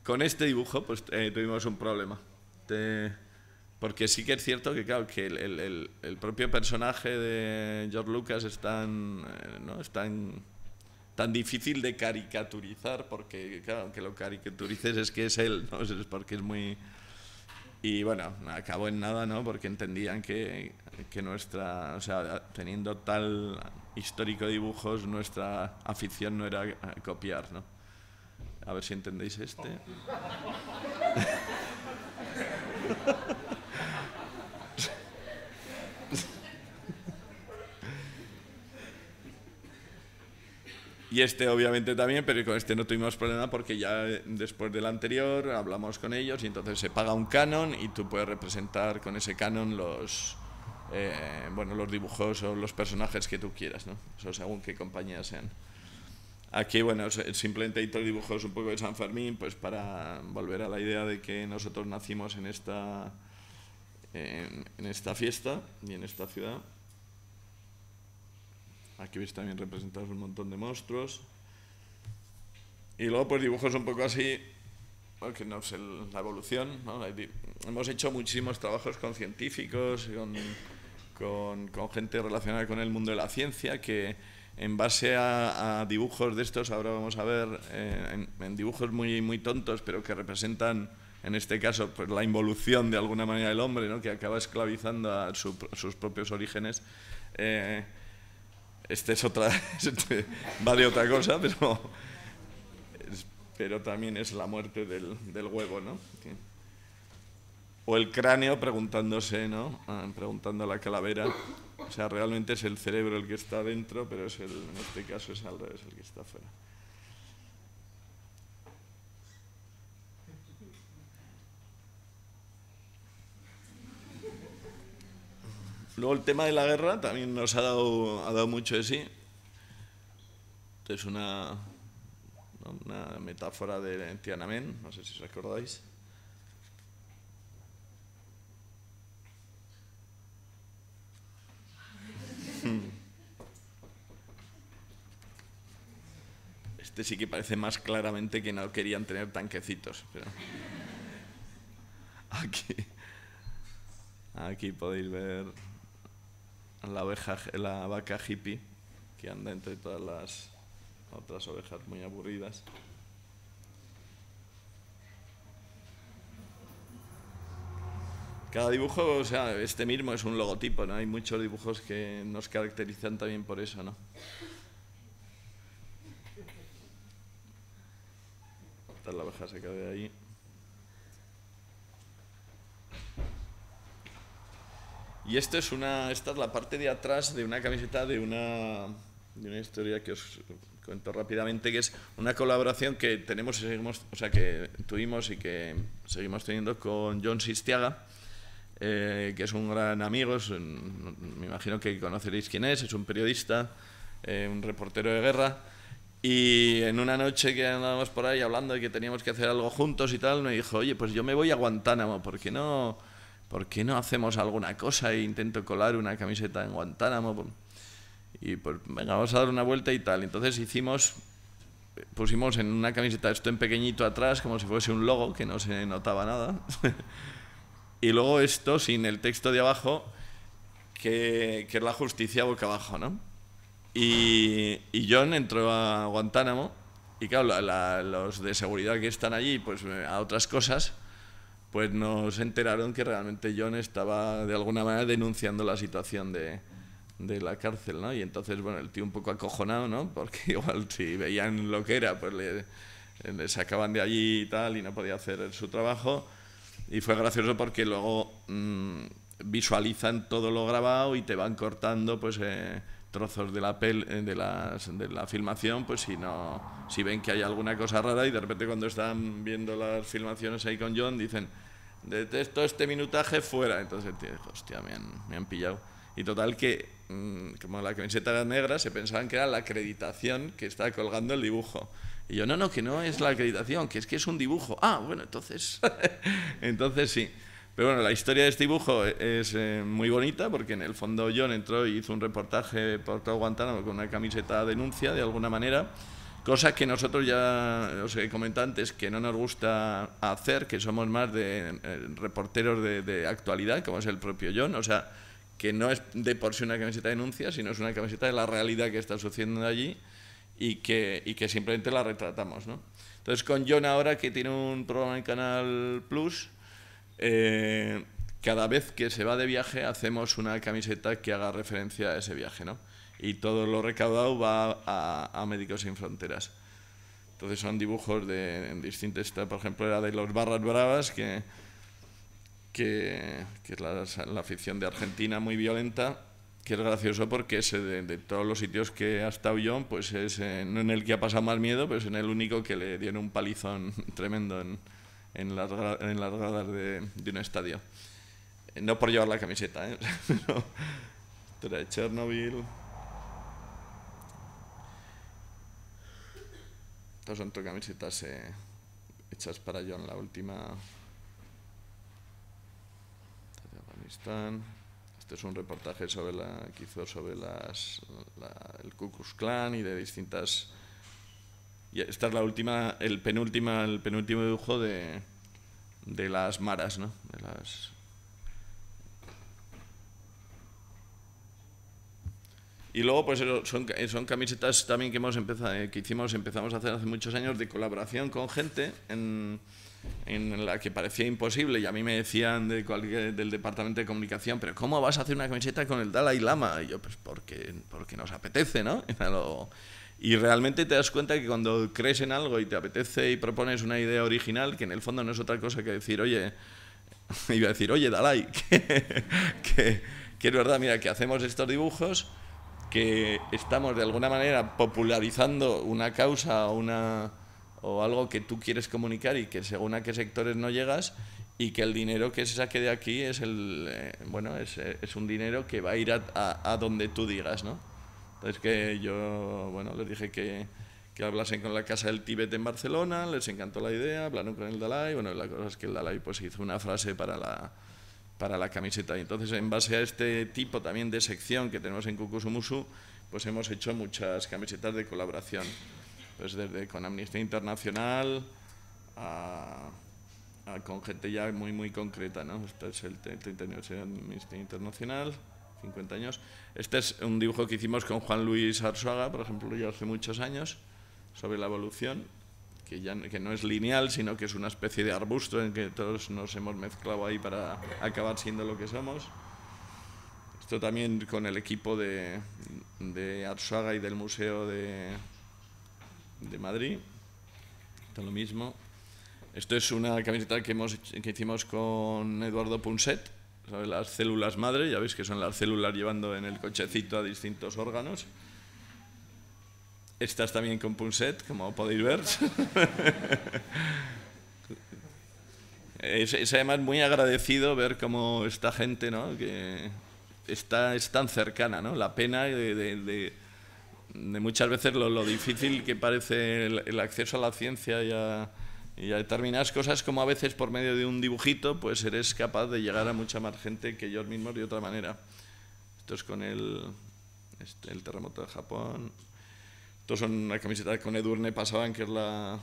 Speaker 1: Con este dibujo pues eh, tuvimos un problema. Porque sí que es cierto que, claro, que el, propio personaje de George Lucas es tan, eh, ¿no? es tan, tan, difícil de caricaturizar, porque, claro, aunque lo caricaturices es que es él, ¿no? Es porque es muy... Y bueno, acabó en nada, ¿no? Porque entendían que, nuestra, o sea, teniendo tal histórico de dibujos, nuestra afición no era eh, copiar, ¿no? A ver si entendéis este. Y este obviamente también, pero con este no tuvimos problema porque ya eh, después del anterior hablamos con ellos y entonces se paga un canon y tú puedes representar con ese canon los, eh, bueno, los dibujos o los personajes que tú quieras, ¿no? según qué compañía sean. Aquí, bueno, simplemente hay tres dibujos un poco de San Fermín, pues para volver a la idea de que nosotros nacimos en esta, en, esta fiesta y en esta ciudad. Aquí veis también representados un montón de monstruos. Y luego, pues dibujos un poco así, porque no sé, la evolución. Hemos hecho muchísimos trabajos con científicos, con, con, con gente relacionada con el mundo de la ciencia, que en base a, dibujos de estos, ahora vamos a ver, eh, en, dibujos muy, muy tontos, pero que representan, en este caso, pues, la involución de alguna manera del hombre, que acaba esclavizando a sus propios orígenes. Eh, este es otra, *laughs* este va de otra cosa, pero, también es la muerte del, del huevo, ¿no? o el cráneo preguntándose, ¿no? Ah, preguntando la calavera. O sea, realmente es el cerebro el que está dentro, pero es en este caso es al revés, el que está afuera. Luego el tema de la guerra también nos ha dado, ha dado mucho de sí. es una, una metáfora de Tiananmen, no sé si os acordáis. Este sí que parece más claramente que no querían tener tanquecitos. Pero... *laughs* Aquí, aquí podéis ver la, oveja, la vaca hippie que anda entre todas las otras ovejas muy aburridas. Cada dibujo, o sea, este mismo es un logotipo, ¿no? Hay muchos dibujos que nos caracterizan también por eso, ¿no? la baja se queda ahí. Y esto es una, esta es la parte de atrás de una camiseta de una, de una historia que os cuento rápidamente, que es una colaboración que tenemos seguimos, o sea, que tuvimos y que seguimos teniendo con John Sistiaga, eh, que es un gran amigo, me imagino que conoceréis quién es, es un periodista, eh, un reportero de guerra, y en una noche que andábamos por ahí hablando de que teníamos que hacer algo juntos y tal, me dijo, oye, pues yo me voy a Guantánamo, ¿por qué no, porque no hacemos alguna cosa e intento colar una camiseta en Guantánamo? Y pues venga, vamos a dar una vuelta y tal. Entonces hicimos, pusimos en una camiseta esto en pequeñito atrás, como si fuese un logo, que no se notaba nada. *laughs* y luego esto sin el texto de abajo, que, que es la justicia boca abajo, ¿no? Y, John entró a Guantánamo y claro, los de seguridad que están allí, pues eh, a otras cosas, pues nos enteraron que realmente John estaba de alguna manera denunciando la situación de, la cárcel, ¿no? Y entonces, bueno, el tío un poco acojonado, ¿no? Porque *laughs* igual si veían lo que era, pues le, sacaban de allí y tal y no podía hacer su trabajo. Y fue gracioso porque luego mm, visualizan todo lo grabado y te van cortando, pues, eh, trozos de la, pel, eh, de, de la filmación, pues si, no, si ven que hay alguna cosa rara y de repente cuando están viendo las filmaciones ahí con John dicen, detesto este minutaje fuera. Entonces, hostia, me han, me han pillado. Y total que, mm, como la camiseta era negra, se pensaban que era la acreditación que estaba colgando el dibujo. Y yo, no, no, que no es la acreditación, que es que es un dibujo. Ah, bueno, entonces, *laughs* entonces sí. Pero bueno, la historia de este dibujo es eh, muy bonita porque en el fondo John entró y hizo un reportaje por todo Guantánamo con una camiseta de denuncia de alguna manera, cosa que nosotros ya os he comentado antes que no nos gusta hacer, que somos más de eh, reporteros de, actualidad, como es el propio John, o sea, que no es de por sí una camiseta de denuncia, sino es una camiseta de la realidad que está sucediendo allí y que, y que simplemente la retratamos. ¿no? Entonces con John ahora que tiene un programa en Canal Plus, eh, cada vez que se va de viaje hacemos una camiseta que haga referencia a ese viaje, ¿no? Y todo lo recaudado va a, Médicos Sin Fronteras. Entonces son dibujos de distintas, por ejemplo, era de los Barras Bravas, que, que, es la, ficción afición de Argentina muy violenta, que es gracioso porque es de, todos los sitios que ha estado yo, pues es no en el que ha pasado más miedo, pero pues es en el único que le dieron un palizón *laughs* tremendo en, en las, en las gradas de, de, un estadio. No por llevar la camiseta, ¿eh? *laughs* pero de Chernobyl. Estas son camisetas eh, hechas para John, la última. de Afganistán. Este es un reportaje sobre la, que hizo sobre las, el Ku Klux Klan y de distintas y esta es la última, el penúltima, el penúltimo dibujo de, las maras, ¿no? las... Y luego, pues son, son camisetas también que hemos empezado, eh, que hicimos, empezamos a hacer hace muchos años de colaboración con gente en, en la que parecía imposible y a mí me decían de del departamento de comunicación, pero ¿cómo vas a hacer una camiseta con el Dalai Lama? Y yo, pues porque, porque nos apetece, ¿no? *laughs* Y realmente te das cuenta que cuando crees en algo y te apetece y propones una idea original, que en el fondo no es otra cosa que decir, oye, *laughs* iba a decir, oye, Dalai, *laughs* que, que, que es verdad, mira, que hacemos estos dibujos, que estamos de alguna manera popularizando una causa o una o algo que tú quieres comunicar y que según a qué sectores no llegas y que el dinero que se saque de aquí es el eh, bueno eh, es, un dinero que va a ir a donde tú digas no es que yo, bueno, les dije que, hablasen con la Casa del Tíbet en Barcelona, les encantó la idea, hablaron con el Dalai, bueno, la cosa es que el Dalai pues hizo una frase para la, para la camiseta. Entonces, en base a este tipo también de sección que tenemos en Kukusumusu, pues hemos hecho muchas camisetas de colaboración, pues desde con Amnistía Internacional a, con gente ya muy, muy concreta, ¿no? Este es el 39 de Amnistía Internacional, años. Este es un dibujo que hicimos con Juan Luis Arzuaga, por ejemplo, ya hace muchos años, sobre la evolución, que, ya, que no es lineal, sino que es una especie de arbusto en que todos nos hemos mezclado ahí para acabar siendo lo que somos. Esto también con el equipo de, de Arzuaga y del Museo de, de Madrid. Esto lo mismo. Esto es una camiseta que, hemos, que hicimos con Eduardo Punset, las células madre, ya veis que son las células llevando en el cochecito a distintos órganos. Estas también con punset, como podéis ver. es, además muy agradecido ver cómo esta gente, ¿no? que está, es tan cercana, ¿no? la pena de, de, muchas veces lo, lo, difícil que parece el, el acceso a la ciencia y a y a determinadas cosas, como a veces por medio de un dibujito, pues eres capaz de llegar a mucha más gente que yo mismo de otra manera. Esto es con el, este, el terremoto de Japón. Esto son una camiseta con Edurne Pasaban, que es la,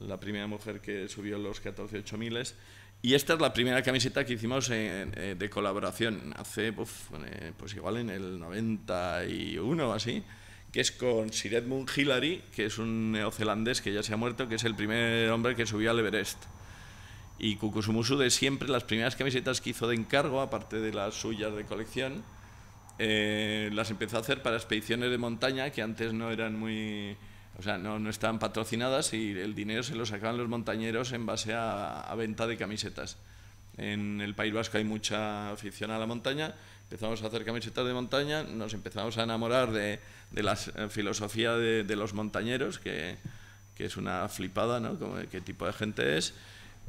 Speaker 1: la primera mujer que subió los 14.8 miles. Y esta es la primera camiseta que hicimos eh, de colaboración, hace pues, pues igual en el 91 o así que es con Sir Edmund Hillary, que es un neozelandés que ya se ha muerto, que es el primer hombre que subió al Everest. Y Kukusumusu de siempre, las primeras camisetas que hizo de encargo, aparte de las suyas de colección, eh, las empezó a hacer para expediciones de montaña que antes no eran muy... O sea, no, estaban patrocinadas y el dinero se lo sacaban los montañeros en base a venta de camisetas. En el País Vasco hay mucha afición a la montaña empezamos a hacer camisetas de montaña, nos empezamos a enamorar de, de la eh, filosofía de, los montañeros, que, que, es una flipada, ¿no? qué tipo de gente es.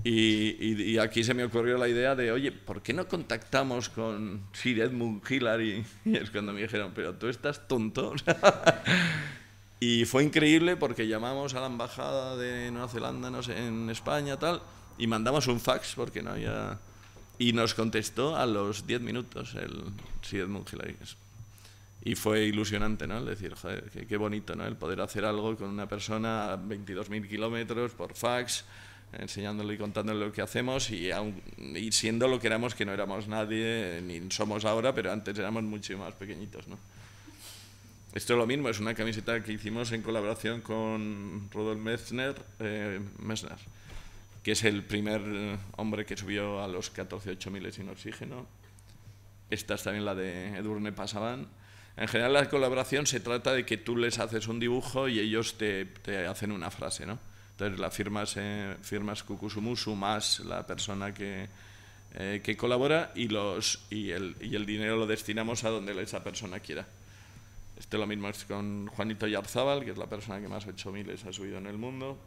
Speaker 1: Y, y, y, aquí se me ocurrió la idea de, oye, ¿por qué no contactamos con Sir Edmund Hillary? *laughs* Y es cuando me dijeron, pero tú estás tonto. *laughs* y fue increíble porque llamamos a la embajada de Nueva Zelanda, no sé, en España, tal, y mandamos un fax porque no había y nos contestó a los 10 minutos el Siedmund Edmund Y fue ilusionante, ¿no? decir, joder, qué, bonito, ¿no? El poder hacer algo con una persona a 22.000 kilómetros por fax, enseñándole y contándole lo que hacemos y, siendo lo que éramos, que no éramos nadie, ni somos ahora, pero antes éramos mucho más pequeñitos, ¿no? Esto es lo mismo, es una camiseta que hicimos en colaboración con Rudolf Messner, eh, Messner que es el primer eh, hombre que subió a los 14.8 miles sin oxígeno. Esta es también la de Edurne Pasaban. En general la colaboración se trata de que tú les haces un dibujo y ellos te, te hacen una frase, ¿no? Entonces la firmas, eh, firmas Kukusumusu más la persona que, eh, que colabora y, los, y, el, y el dinero lo destinamos a donde esa persona quiera. Esto lo mismo es con Juanito Yarzábal, que es la persona que más 8000 ha subido en el mundo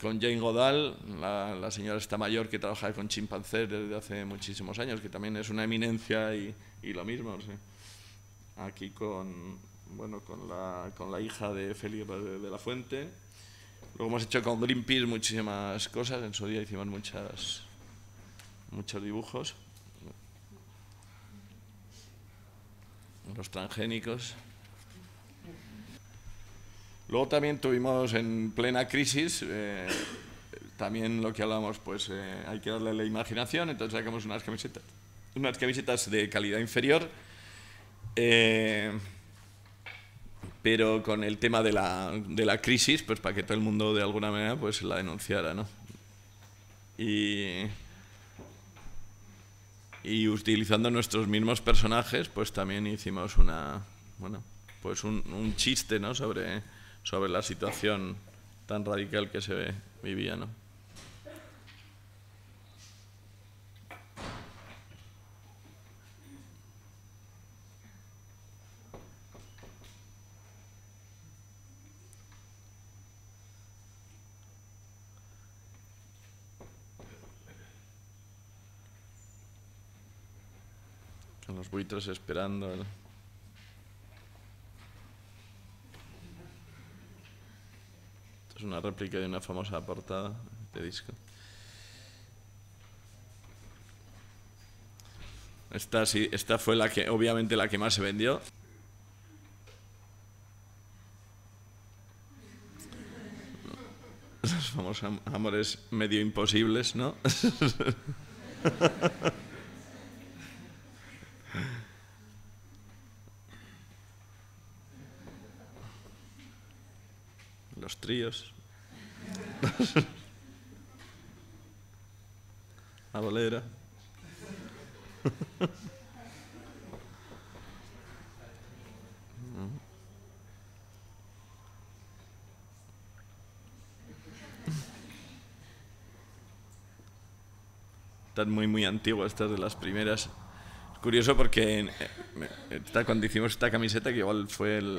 Speaker 1: con Jane Godal, la, señora está mayor que trabaja con chimpancés desde hace muchísimos años, que también es una eminencia y, lo mismo. Aquí con, bueno, con, la, con la hija de Felipe de, la Fuente. Luego hemos hecho con Greenpeace muchísimas cosas, en su día hicimos muchas, muchos dibujos. Los transgénicos. Luego también tuvimos en plena crisis, eh, también lo que hablábamos, pues eh, hay que darle la imaginación, entonces sacamos unas camisetas, unas camisetas de calidad inferior, eh, pero con el tema de la, de la, crisis, pues para que todo el mundo de alguna manera pues la denunciara, ¿no? Y, y utilizando nuestros mismos personajes, pues también hicimos una, bueno, pues un, un chiste, ¿no? Sobre sobre la situación tan radical que se vivía. ¿no? los buitres esperando. Es una réplica de una famosa portada de disco. Esta, sí, esta fue la que, obviamente, la que más se vendió. Los famosos amores medio imposibles, ¿no? *laughs* tríos. *laughs* A bolera. Están muy, muy antigua estas de las primeras curioso porque eh, eh, cuando hicimos esta camiseta, que igual fue el,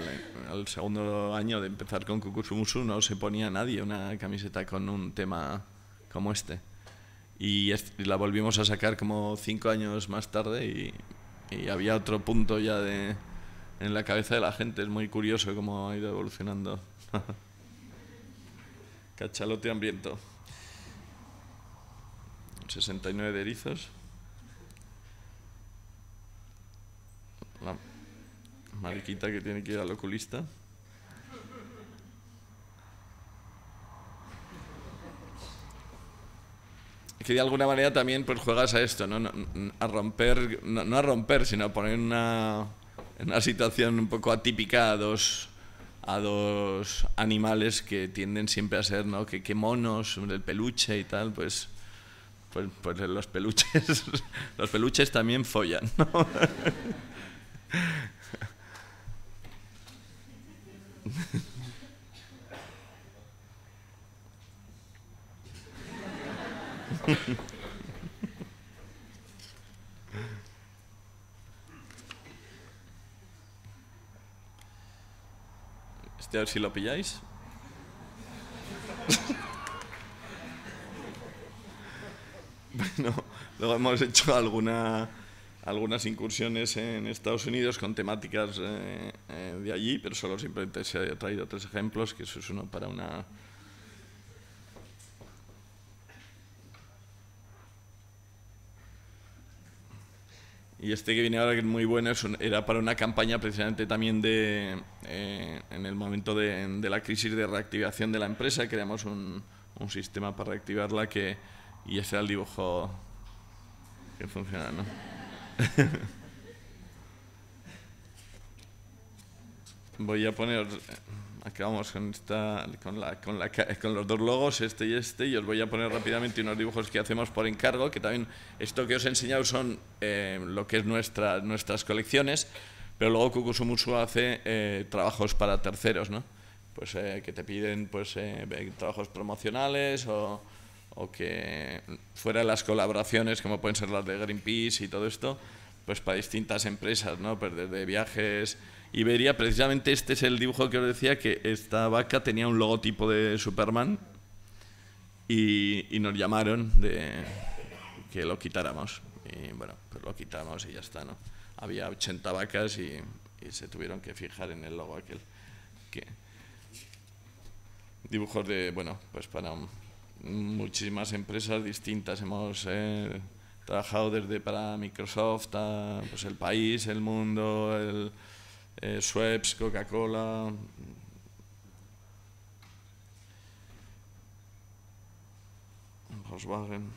Speaker 1: segundo año de empezar con Kukusumusu, no se ponía nadie una camiseta con un tema como este. Y la volvimos a sacar como cinco años más tarde y, había otro punto ya de, en la cabeza de la gente. Es muy curioso cómo ha ido evolucionando. *laughs* Cachalote hambriento. 69 de erizos. La mariquita que tiene que ir al oculista. que de alguna manera también pues juegas a esto, ¿no? A romper, no, a romper, sino a poner una, una situación un poco atípica a dos, a dos animales que tienden siempre a ser, ¿no? Que, que monos, el peluche y tal, pues, pues, pues los peluches, *laughs* los peluches también follan, ¿no? *laughs* Este a ver si lo pilláis. *laughs* bueno, luego hemos hecho alguna algunas incursiones en Estados Unidos con temáticas eh, eh, de allí, pero solo simplemente se ha traído tres ejemplos, que eso es uno para una... Y este que viene ahora, que es muy bueno, era para una campaña precisamente también de, eh, en el momento de, la crisis de reactivación de la empresa, creamos un, sistema para reactivarla que, y ese era el dibujo que funciona, ¿no? *laughs* Voy a poner, eh, acabamos con, esta, con, con, los dos logos, este y este, y os voy a poner rápidamente unos dibujos que hacemos por encargo, que también esto que os he enseñado son eh, lo que es nuestra, nuestras colecciones, pero luego Kukusumutsu hace eh, trabajos para terceros, ¿no? Pues que te piden pues, trabajos promocionales o o que fuera las colaboraciones, como pueden ser las de Greenpeace y todo esto, pues para distintas empresas, ¿no? Pues desde viajes, vería precisamente este es el dibujo que os decía, que esta vaca tenía un logotipo de Superman y, nos llamaron de que lo quitáramos. Y bueno, pues lo quitamos y ya está, ¿no? Había 80 vacas y, se tuvieron que fijar en el logo aquel. Dibujos de, bueno, pues para un muchísimas empresas distintas. Hemos eh, trabajado desde para Microsoft, pues el país, el mundo, el eh, Coca-Cola. Volkswagen.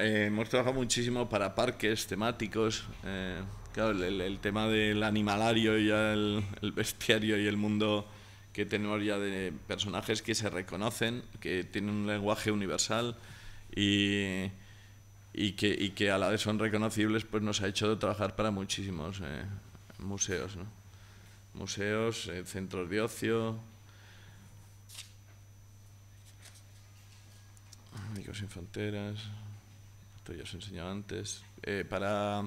Speaker 1: Eh, hemos trabajado muchísimo para parques temáticos. Eh, claro, el, tema del animalario y el, bestiario y el mundo que tenemos ya de personajes que se reconocen, que tienen un lenguaje universal y, que, a la vez son reconocibles, pues nos ha hecho trabajar para muchísimos eh, museos. Museos, centros de ocio, Amigos sin Fronteras esto ya os he enseñado antes, eh, para,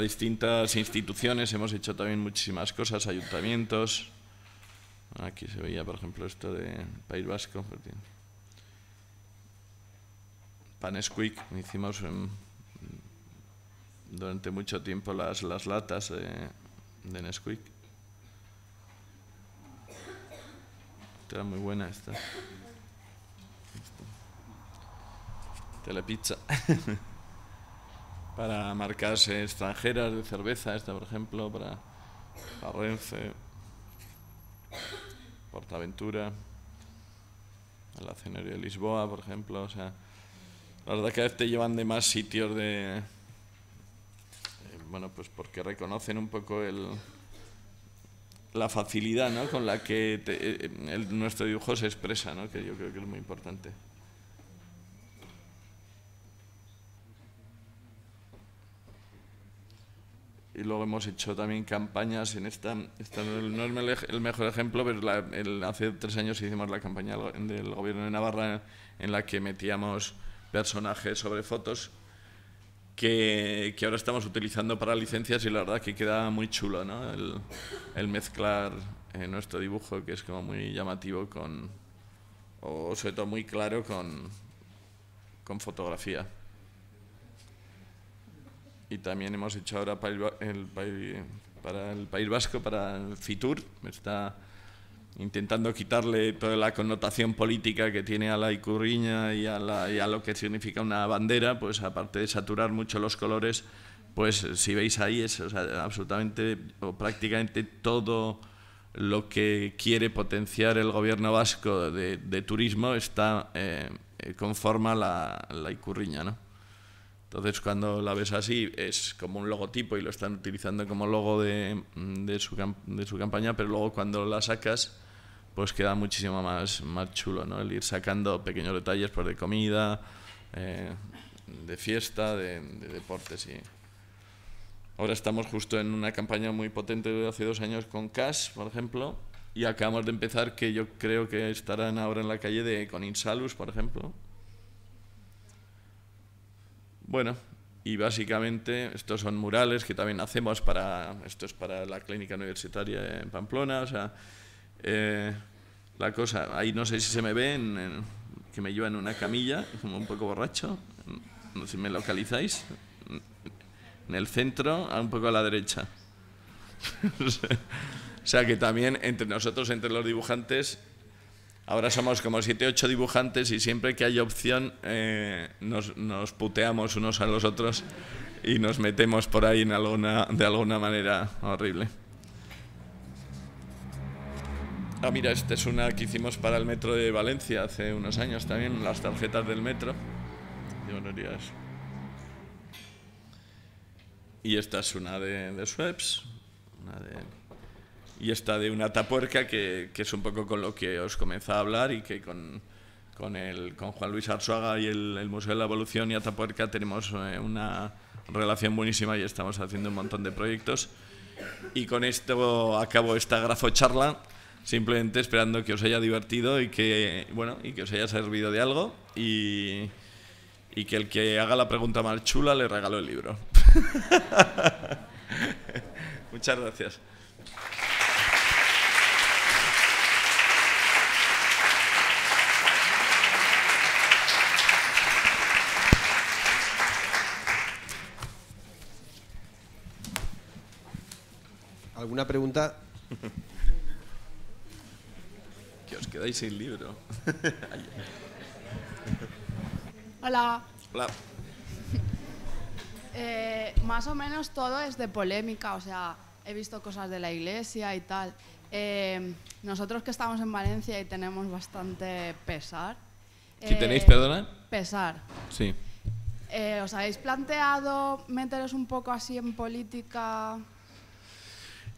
Speaker 1: distintas instituciones hemos hecho también muchísimas cosas, ayuntamientos, aquí se veía por ejemplo esto de País Vasco, pues Nesquik hicimos durante mucho tiempo las, latas de, de Nesquik. Era muy buena esta. telepizza *laughs* para marcas extranjeras de cerveza, esta por ejemplo, para, para Portaventura, la cenaria de Lisboa, por ejemplo, o sea, la verdad que a veces te llevan de más sitios de... Eh, bueno, pues porque reconocen un poco el, la facilidad ¿no? con la que eh, nuestro dibujo se expresa, que yo creo que es muy importante. y luego hemos hecho también campañas en esta, esta no es el mejor ejemplo, pero el, hace tres años hicimos la campaña del gobierno de Navarra en la que metíamos personajes sobre fotos que, ahora estamos utilizando para licencias y la verdad que queda muy chulo ¿no? el, mezclar eh, nuestro dibujo que es como muy llamativo con, o sobre todo muy claro con, con fotografía y también hemos hecho ahora para el, el, para País Vasco, para el FITUR, está intentando quitarle toda la connotación política que tiene a la icurriña y a, lo que significa una bandera, pues aparte de saturar mucho los colores, pues si veis ahí es absolutamente o prácticamente todo lo que quiere potenciar el gobierno vasco de, turismo está eh, eh conforma la icurriña, ¿no? Entonces cuando la ves así es como un logotipo y lo están utilizando como logo mm, de, su, campaña, pero luego cuando la sacas pues queda muchísimo más, más chulo, ¿no? El ir sacando pequeños detalles por pues, de comida, eh, de fiesta, de, deportes y... Ahora estamos justo en una campaña muy potente de hace dos años con Cash, por ejemplo, y acabamos de empezar que yo creo que estarán ahora en la calle de con Insalus, por ejemplo, bueno, y básicamente estos son murales que también hacemos para, esto es para la clínica universitaria en Pamplona, o sea, eh, la cosa, ahí no sé si se me ve, que me lleva en una camilla, como un poco borracho, no sé si me localizáis, en el centro, un poco a la derecha. *laughs* o sea que también entre nosotros, entre los dibujantes, Ahora somos como siete ocho dibujantes y siempre que hay opción eh, nos, nos, puteamos unos a los otros y nos metemos por ahí en alguna, de alguna manera horrible. Ah, mira, esta es una que hicimos para el metro de Valencia hace unos años también, las tarjetas del metro. Y esta es una de, de Sweps, una de y esta de una tapuerca, que, es un poco con lo que os comenzaba a hablar y que con, el, con Juan Luis Arzuaga y el, Museo de la Evolución y Atapuerca tenemos eh, una relación buenísima y estamos haciendo un montón de proyectos. Y con esto acabo esta grafo charla, simplemente esperando que os haya divertido y que, bueno, y que os haya servido de algo y, y que el que haga la pregunta más chula le regalo el libro. *laughs* Muchas gracias. ¿Alguna pregunta? *laughs* que os quedáis sin libro. *laughs* Hola. Hola. *laughs*
Speaker 2: Eh, más o menos todo es de polémica, o sea, he visto cosas de la iglesia y tal. Eh, nosotros que estamos en Valencia y tenemos bastante pesar. ¿Si eh, tenéis, perdona? Pesar. Sí. ¿Os habéis planteado meteros un poco así en política?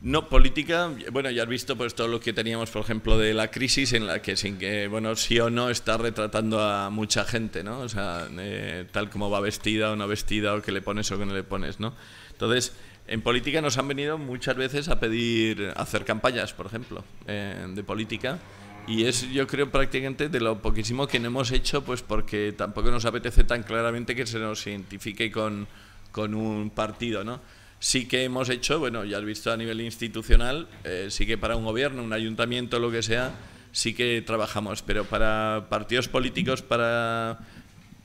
Speaker 1: No, política, bueno, ya has visto pues todo lo que teníamos, por ejemplo, de la crisis en la que sin que, bueno, sí o no está retratando a mucha gente, ¿no? O sea, eh, tal como va vestida o no vestida, o que le pones o que no le pones, ¿no? Entonces, en política nos han venido muchas veces a pedir, a hacer campañas, por ejemplo, eh, de política, y es, yo creo, prácticamente de lo poquísimo que no hemos hecho, pues porque tampoco nos apetece tan claramente que se nos identifique con, con un partido, ¿no? sí que hemos hecho, bueno, ya has visto a nivel institucional, eh, sí que para un gobierno, un ayuntamiento, lo que sea, sí que trabajamos, pero para partidos políticos, para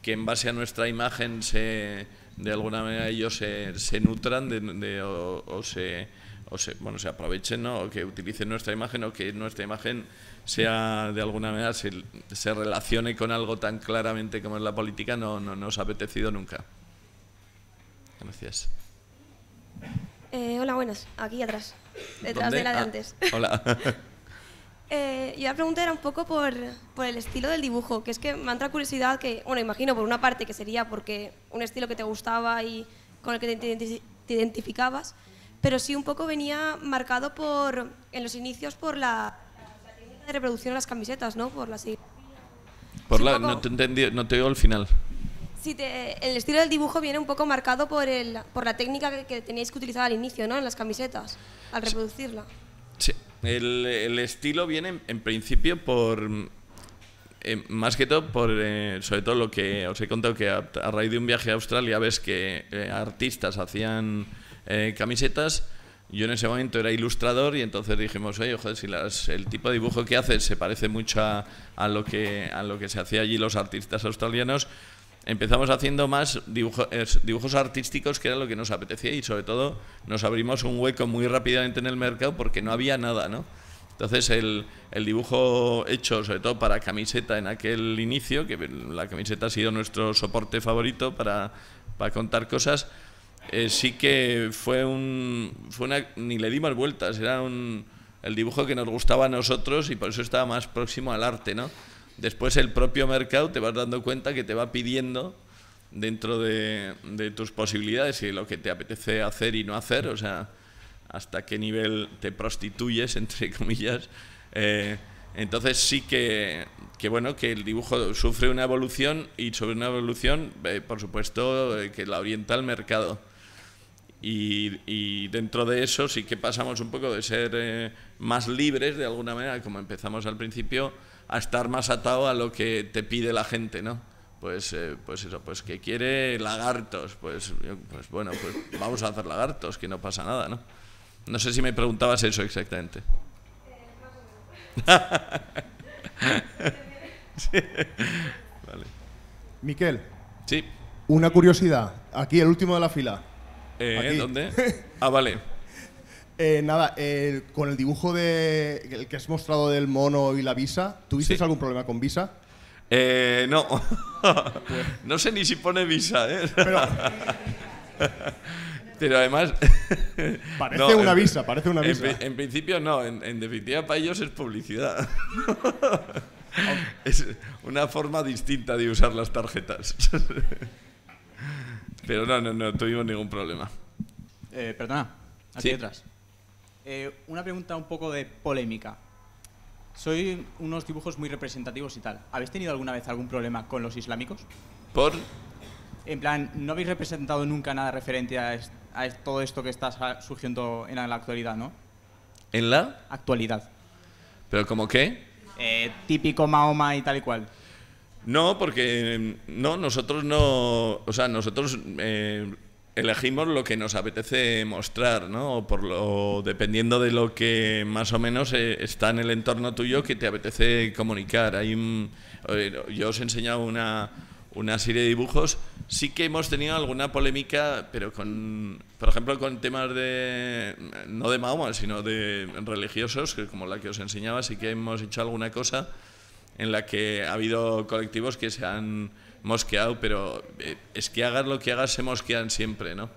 Speaker 1: que en base a nuestra imagen se, de alguna manera ellos se, nutran o, se, bueno, se aprovechen, o que utilicen nuestra imagen o que nuestra imagen sea de alguna manera se, relacione con algo tan claramente como es la política, no, no nos ha apetecido nunca. Gracias.
Speaker 2: Eh, hola, buenas. Aquí atrás. Detrás de la de ah, antes. Hola. *laughs* *laughs* Eh, yo la pregunta era un poco por, el estilo del dibujo, que es que me entra curiosidad que, bueno, imagino por una parte que sería porque un estilo que te gustaba y con el que te, identificabas, pero sí un poco venía marcado por, en los inicios por la, de reproducción de las camisetas, ¿no? Por la Por la, no te
Speaker 1: entendí, no te al final
Speaker 2: el estilo del dibujo viene un poco marcado por, el, por la técnica que, que, teníais que utilizar al inicio, ¿no? En las camisetas, al reproducirla.
Speaker 1: Sí, el, estilo viene en, principio por... Eh, más que todo por, eh, sobre todo lo que os he contado, que a, raíz de un viaje a Australia ves que eh, artistas hacían camisetas. Yo en ese momento era ilustrador y entonces dijimos, oye, joder, si el tipo de dibujo que haces se parece mucho a, a, lo que, a lo que se hacía allí los artistas australianos, empezamos haciendo más dibujos artísticos, que era lo que nos apetecía, y sobre todo nos abrimos un hueco muy rápidamente en el mercado porque no había nada, ¿no? Entonces el, el, dibujo hecho sobre todo para camiseta en aquel inicio, que la camiseta ha sido nuestro soporte favorito para, para contar cosas, eh, sí que fue un... Fue ni le dimos vueltas, era un, el dibujo que nos gustaba a nosotros y por eso estaba más próximo al arte, ¿no? después el propio mercado te vas dando cuenta que te va pidiendo dentro de, tus posibilidades y lo que te apetece hacer y no hacer, o sea, hasta qué nivel te prostituyes, *laughs* entre comillas. Eh, entonces sí que, que, bueno, que el dibujo sufre una evolución y sobre una evolución, eh, por supuesto, eh, que la orienta el mercado. y, dentro de eso sí que pasamos un poco de ser más libres, de alguna manera, como empezamos al principio, a estar más atado a lo que te pide la gente, ¿no? Pues, eh, pues eso, pues que quiere lagartos, pues, pues bueno, pues vamos a hacer lagartos, que no pasa nada, ¿no? No sé si me preguntabas eso exactamente. *laughs* Miquel. Sí.
Speaker 2: Una curiosidad. Aquí, el último de la fila.
Speaker 1: Eh, ¿Dónde? *laughs* Ah, vale.
Speaker 2: Eh, nada, con el dibujo de, que has mostrado del mono y la visa, ¿tuvisteis algún problema con visa?
Speaker 1: Eh, no. Pues *laughs* no sé ni si pone visa, ¿eh? *laughs* Pero, además... *laughs* parece una visa, parece una visa. En, principio no, en, definitiva para ellos es publicidad. es una forma distinta de usar las tarjetas. Pero no, no, no tuvimos ningún problema. Eh, perdona, aquí detrás. Eh, una pregunta un poco de polémica. Soy unos dibujos muy representativos y tal. ¿Habéis tenido alguna vez algún problema con los islámicos? ¿Por? En plan, no habéis representado nunca nada referente a, todo esto que está surgiendo en la actualidad, ¿no? ¿En la? Actualidad. ¿Pero como qué? Eh, típico Mahoma y tal y cual. No, porque em, no, nosotros no, o sea, nosotros eh, elegimos lo que nos apetece mostrar, ¿no? Por lo, dependiendo de lo que más o menos eh, está en el entorno tuyo que te apetece comunicar. Hay yo os he enseñado una, una serie de dibujos. Sí que hemos tenido alguna polémica, pero con, por ejemplo, con temas de, no de Mahoma, sino de religiosos, como la que os enseñaba, sí que hemos hecho alguna cosa en la que ha habido colectivos que se han mosqueado, pero eh, es que hagas lo que hagas, se mosquean siempre, ¿no?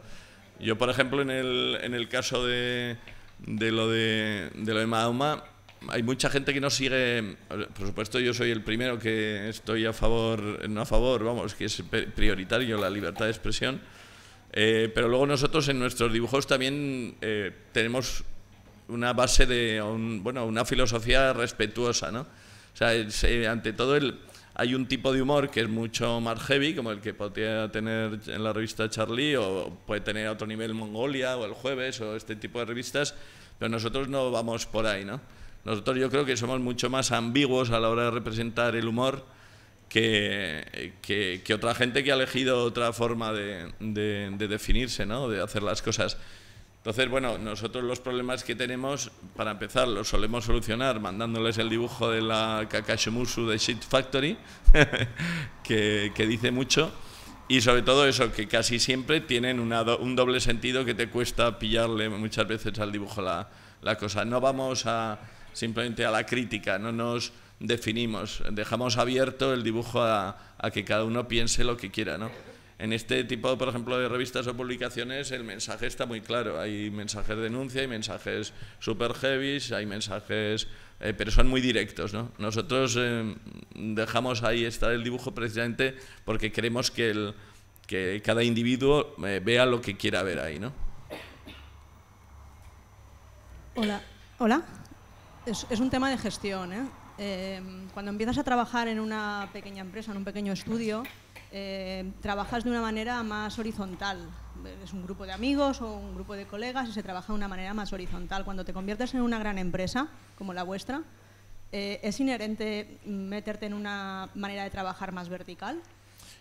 Speaker 1: Yo, por ejemplo, en el, en el caso de, de, lo de, de lo de Mahoma, hay mucha gente que no sigue, por supuesto yo soy el primero que estoy a favor, no a favor, vamos, que es prioritario la libertad de expresión, eh, pero luego nosotros en nuestros dibujos también eh, tenemos una base de, bueno, una filosofía respetuosa, ¿no? O sea, ante todo el, hay un tipo de humor que es mucho más heavy, como el que podría tener en la revista Charlie, o puede tener a otro nivel Mongolia, o El Jueves, o este tipo de revistas, pero nosotros no vamos por ahí, ¿no? Nosotros yo creo que somos mucho más ambiguos a la hora de representar el humor que, que, otra gente que ha elegido otra forma de, de definirse, ¿no? De hacer las cosas. Entonces, bueno, nosotros los problemas que tenemos, para empezar, los solemos solucionar mandándoles el dibujo de la Kakashimusu de Shit Factory, *laughs* que, dice mucho, y sobre todo eso, que casi siempre tienen un doble sentido que te cuesta pillarle muchas veces al dibujo la, cosa. No vamos a, simplemente a la crítica, no nos definimos, dejamos abierto el dibujo a, a que cada uno piense lo que quiera, ¿no? En este tipo, por ejemplo, de revistas o publicaciones, el mensaje está muy claro. Hay mensajes de denuncia, hay mensajes super heavy, hay mensajes, eh, pero son muy directos. ¿no? Nosotros eh, dejamos ahí estar el dibujo precisamente porque queremos que, el, que cada individuo eh, vea lo que quiera ver ahí. ¿no?
Speaker 2: Hola. Hola. Es, es un tema de gestión. ¿eh? cuando empiezas a trabajar en una pequeña empresa, en un pequeño estudio, eh, trabajas de una manera más horizontal. Es un grupo de amigos o un grupo de colegas y se trabaja de una manera más horizontal. Cuando te conviertes en una gran empresa, como la vuestra, eh, ¿es inherente meterte en una manera de trabajar más vertical?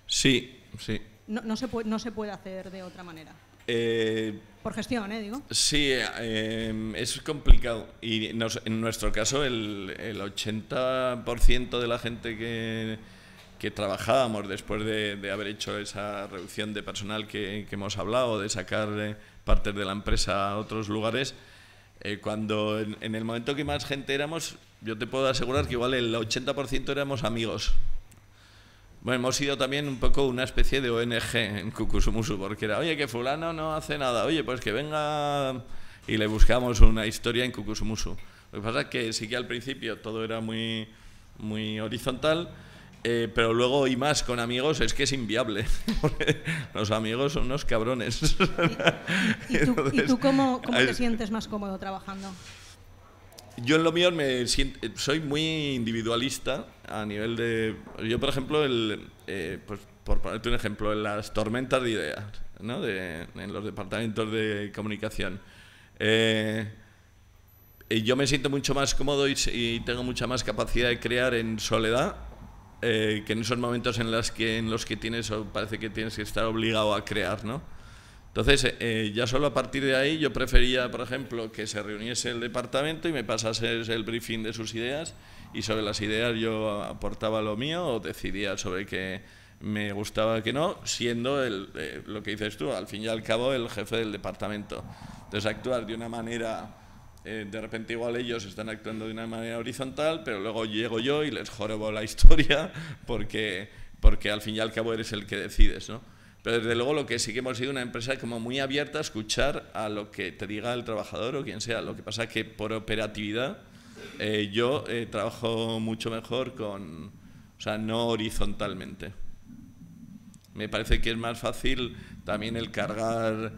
Speaker 1: Sí, sí.
Speaker 2: No, se, puede, no se puede hacer de otra manera.
Speaker 1: Eh,
Speaker 2: por gestión, Digo.
Speaker 1: Sí, es complicado. Y en nuestro caso, el 80% de la gente que que trabajábamos después de, haber hecho esa reducción de personal que, hemos hablado, de sacar eh, partes de la empresa a otros lugares, eh, cuando en, el momento que más gente éramos, yo te puedo asegurar que igual el 80% éramos amigos. Bueno, hemos sido también un poco una especie de ONG en Cucusumusu, porque era, oye, que fulano no hace nada, oye, pues que venga y le buscamos una historia en Cucusumusu. Lo que pasa es que sí que al principio todo era muy, muy horizontal, eh, pero luego y más con amigos es que es inviable. *laughs* los amigos son unos cabrones. *laughs* ¿Y, tú, cómo, cómo, te
Speaker 2: sientes más cómodo trabajando?
Speaker 1: Yo en lo mío me eh, soy muy individualista a nivel de... Yo, por ejemplo, el, eh, pues, por ponerte un ejemplo, en las tormentas de ideas, ¿no? de, en los departamentos de comunicación. Eh, yo me siento mucho más cómodo y tengo mucha más capacidad de crear en soledad eh, que en esos momentos en, las que, en los que tienes, o parece que tienes que estar obligado a crear, ¿no? Entonces, eh, eh, ya solo a partir de ahí yo prefería, por ejemplo, que se reuniese el departamento y me pasase el briefing de sus ideas y sobre las ideas yo aportaba lo mío o decidía sobre qué me gustaba que no, siendo lo que dices tú, al fin y al cabo el jefe del departamento. Entonces, actuar de una manera eh, de repente igual ellos están actuando de una manera horizontal, pero luego llego yo y les jorobo la *laughs* historia porque, porque al fin y al cabo eres el que decides, ¿no? Pero desde luego lo que sí que hemos sido una empresa como muy abierta a escuchar a lo que te diga el trabajador o quien sea. Lo que pasa es que por operatividad eh, yo eh, trabajo mucho mejor con, o sea, no horizontalmente. Me parece que es más fácil también el cargar,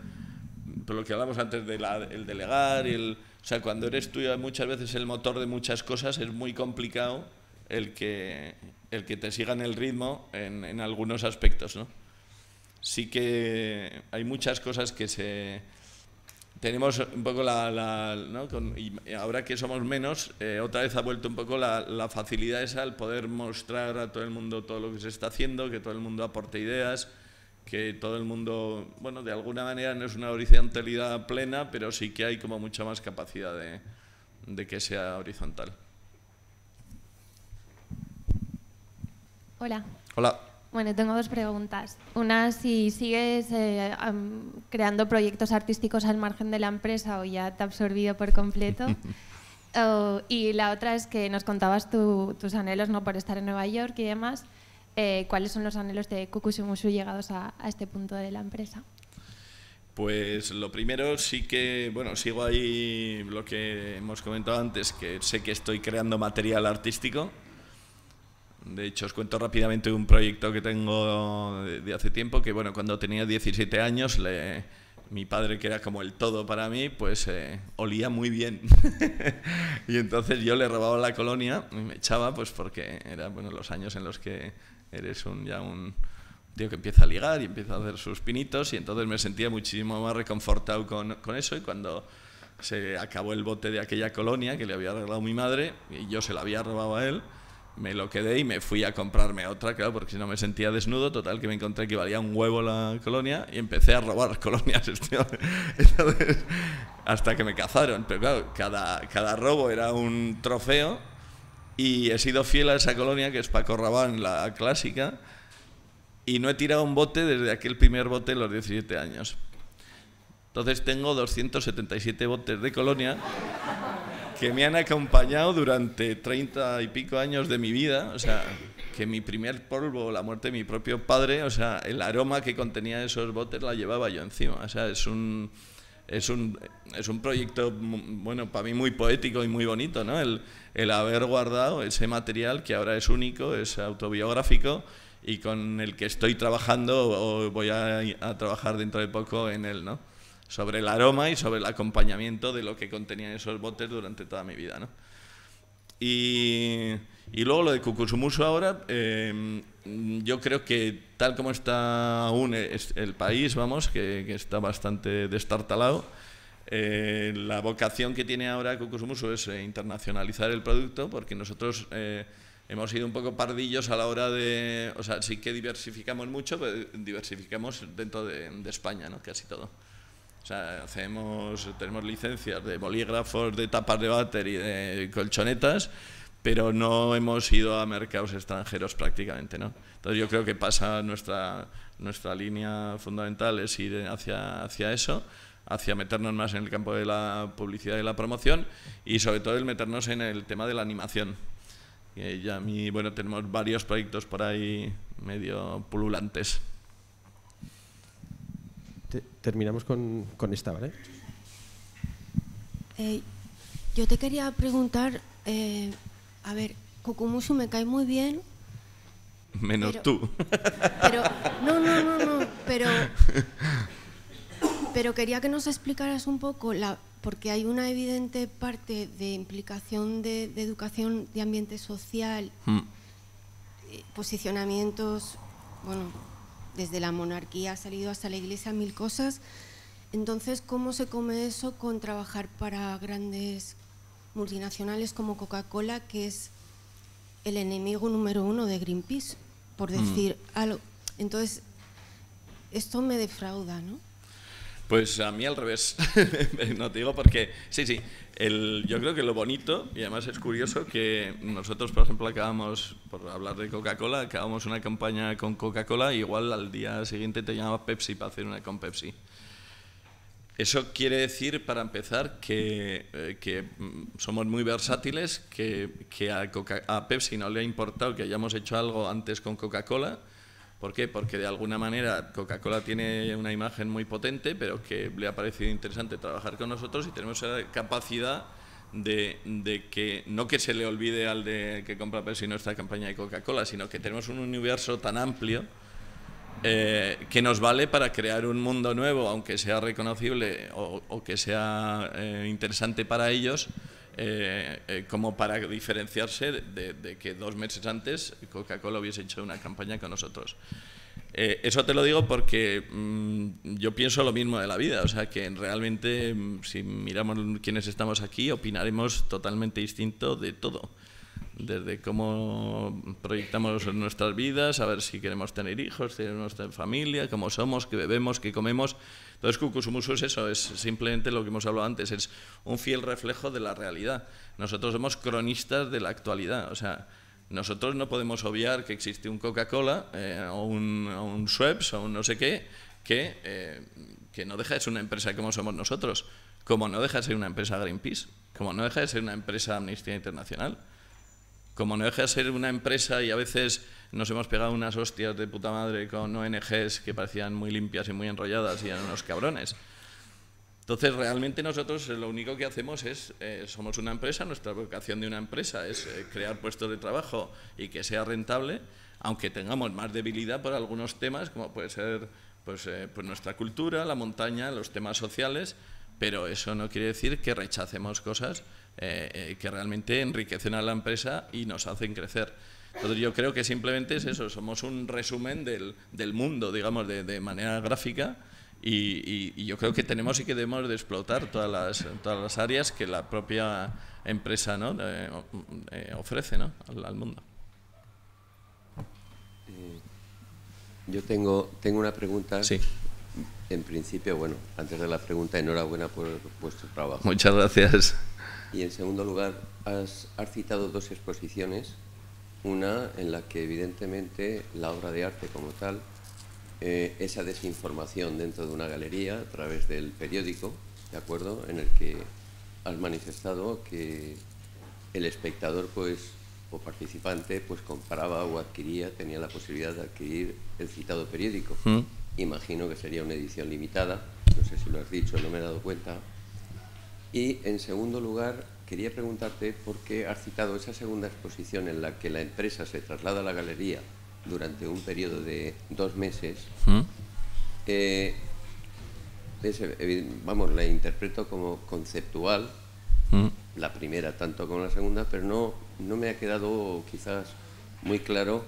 Speaker 1: por lo que hablamos antes del delegar el o sea, cuando eres tú muchas veces el motor de muchas cosas, es muy complicado el que, el que te sigan el ritmo en, en algunos aspectos, ¿no? Sí que hay muchas cosas que se... Tenemos un poco la... ahora que somos menos, eh, otra vez ha vuelto un poco la, la facilidad esa al poder mostrar a todo el mundo todo lo que se está haciendo, que todo el mundo aporte ideas, que todo el mundo, bueno, de alguna manera no es una horizontalidad plena, pero sí que hay como mucha más capacidad de, de que sea horizontal. Hola. Hola.
Speaker 2: Bueno, tengo dos preguntas. Una, si sigues eh, creando proyectos artísticos al margen de la empresa o ya te ha absorbido por completo. *laughs* y la otra es que nos contabas tus anhelos ¿no? por estar en Nueva York y demás. Eh, ¿cuáles son los anhelos de Kukushimusu llegados a, este punto de la empresa?
Speaker 1: Pues lo primero sí que, bueno, sigo ahí lo que hemos comentado antes, que sé que estoy creando material artístico. De hecho, os cuento rápidamente un proyecto que tengo de, hace tiempo, que bueno, cuando tenía 17 años, le, mi padre, que era como el todo para mí, pues eh, olía muy bien. *laughs* y entonces yo le robaba la colonia y me echaba, pues porque eran bueno, los años en los que eres un, ya un tío que empieza a ligar y empieza a hacer sus pinitos y entonces me sentía muchísimo más reconfortado con, eso y cuando se acabó el bote de aquella colonia que le había regalado mi madre y yo se la había robado a él, me lo quedé y me fui a comprarme otra, claro, porque si no me sentía desnudo, total que me encontré que valía un huevo la colonia y empecé a robar *laughs* colonias. Este hasta que me cazaron, pero claro, cada, cada robo era un trofeo y he sido fiel a esa colonia que es Paco Rabán, la clásica, y no he tirado un bote desde aquel primer bote en los 17 años. Entonces tengo 277 botes de colonia que me han acompañado durante 30 y pico años de mi vida, o sea, que mi primer polvo, la muerte de mi propio padre, o sea, el aroma que contenía esos botes la llevaba yo encima, o sea, es un es un, es un proyecto, bueno, para mí muy poético y muy bonito, ¿no? El, el haber guardado ese material que ahora es único, es autobiográfico y con el que estoy trabajando o voy a, trabajar dentro de poco en él, ¿no? Sobre el aroma y sobre el acompañamiento de lo que contenían esos botes durante toda mi vida, ¿no? Y y luego lo de Cucuzumuso ahora, em, yo creo que tal como está aún el país, vamos, que, está bastante destartalado, eh, la vocación que tiene ahora Cucuzumuso es eh, internacionalizar el producto, porque nosotros eh, hemos sido un poco pardillos a la hora de, o sea, sí que diversificamos mucho, pero diversificamos dentro de, España, ¿no? Casi todo. O sea, hacemos, tenemos licencias de bolígrafos, de tapas de batería y de colchonetas pero no hemos ido a mercados extranjeros prácticamente, ¿no? Entonces yo creo que pasa nuestra, nuestra línea fundamental es ir hacia, hacia eso, hacia meternos más en el campo de la publicidad y la promoción y sobre todo el meternos en el tema de la animación. Y ya a mí, bueno, tenemos varios proyectos por ahí medio pululantes.
Speaker 2: terminamos con, esta, ¿vale? Eh, yo te quería preguntar... Eh, a ver, Kokumusu me cae muy bien.
Speaker 1: Menos tú.
Speaker 2: Pero, no, no, no, no, pero, quería que nos explicaras un poco, la, porque hay una evidente parte de implicación de, educación de ambiente social, hmm. eh, posicionamientos, bueno, desde la monarquía ha salido hasta la iglesia mil cosas. Entonces, ¿cómo se come eso con trabajar para grandes multinacionales como Coca-Cola, que es el enemigo número uno de Greenpeace, por mm. decir algo. Entonces, esto me defrauda, ¿no?
Speaker 1: Pues a mí al revés, *laughs* no te digo porque, sí, sí, yo creo que lo bonito, y además es curioso que nosotros, por ejemplo, acabamos, por hablar de Coca-Cola, acabamos una campaña con Coca-Cola, igual al día siguiente te llamaba Pepsi para hacer una con Pepsi. Eso quiere decir, para empezar, que, eh, mm, somos muy versátiles, que, a, Pepsi no le ha importado que hayamos hecho algo antes con Coca-Cola. ¿Por qué? Porque de alguna manera Coca-Cola tiene una imagen muy potente, pero que le ha parecido interesante trabajar con nosotros y tenemos esa capacidad de, de que no que se le olvide al de que compra Pepsi nuestra campaña de Coca-Cola, sino que tenemos un universo tan amplio eh, que nos vale para crear un mundo nuevo, aunque sea reconocible o, que sea eh, interesante para ellos, eh, como para diferenciarse de, que dos meses antes Coca-Cola hubiese hecho una campaña con nosotros. eso te lo digo porque mm, yo pienso lo mismo de la vida, o sea que realmente mm, si miramos quiénes estamos aquí opinaremos totalmente distinto de todo desde cómo proyectamos nuestras vidas, a ver si queremos tener hijos, tener nuestra familia, cómo somos, qué bebemos, qué comemos. Entonces, Cucusumusu es eso, es simplemente lo que hemos hablado antes, es un fiel reflejo de la realidad. Nosotros somos cronistas de la actualidad, o sea, nosotros no podemos obviar que existe un Coca-Cola eh, o, un, o o un no sé qué, que, eh, que no deja de ser una empresa como somos nosotros, como no deja de ser una empresa Greenpeace, como no deja de ser una empresa Amnistía Internacional como no deja de ser una empresa y a veces nos hemos pegado unas hostias de puta madre con ONGs que parecían muy limpias y muy enrolladas y eran unos cabrones. Entonces, realmente nosotros eh, lo único que hacemos es, eh, somos una empresa, nuestra vocación de una empresa es eh, crear puestos de trabajo y que sea rentable, aunque tengamos más debilidad por algunos temas, como puede ser pues, pues nuestra cultura, la montaña, los temas sociales, pero eso no quiere decir que rechacemos cosas eh, eh, que realmente enriquecen a la empresa y nos hacen crecer. Entonces yo creo que simplemente es eso, somos un resumen del, del mundo, digamos, de, de manera gráfica y, yo creo que tenemos y que debemos de explotar todas las, todas las áreas que la propia empresa ¿no? Eh, ofrece ¿no? al, mundo.
Speaker 2: yo tengo, tengo una pregunta. Sí. En principio, bueno, antes de la pregunta, enhorabuena por vuestro trabajo. Muchas gracias. Y en segundo lugar, has, citado dos exposiciones, una en la que evidentemente la obra de arte como tal, eh, esa desinformación dentro de una galería a través del periódico, ¿de acuerdo? En el que has manifestado que el espectador pues o participante pues compraba o adquiría, tenía la posibilidad de adquirir el citado periódico. Mm. Imagino que sería una edición limitada, no sé si lo has dicho, no me he dado cuenta, y en segundo lugar, quería preguntarte por qué has citado esa segunda exposición en la que la empresa se traslada a la galería durante un periodo de dos meses. ¿Mm? Eh, eh, vamos, la interpreto como conceptual, ¿Mm? la primera tanto como la segunda, pero no, no me ha quedado quizás muy claro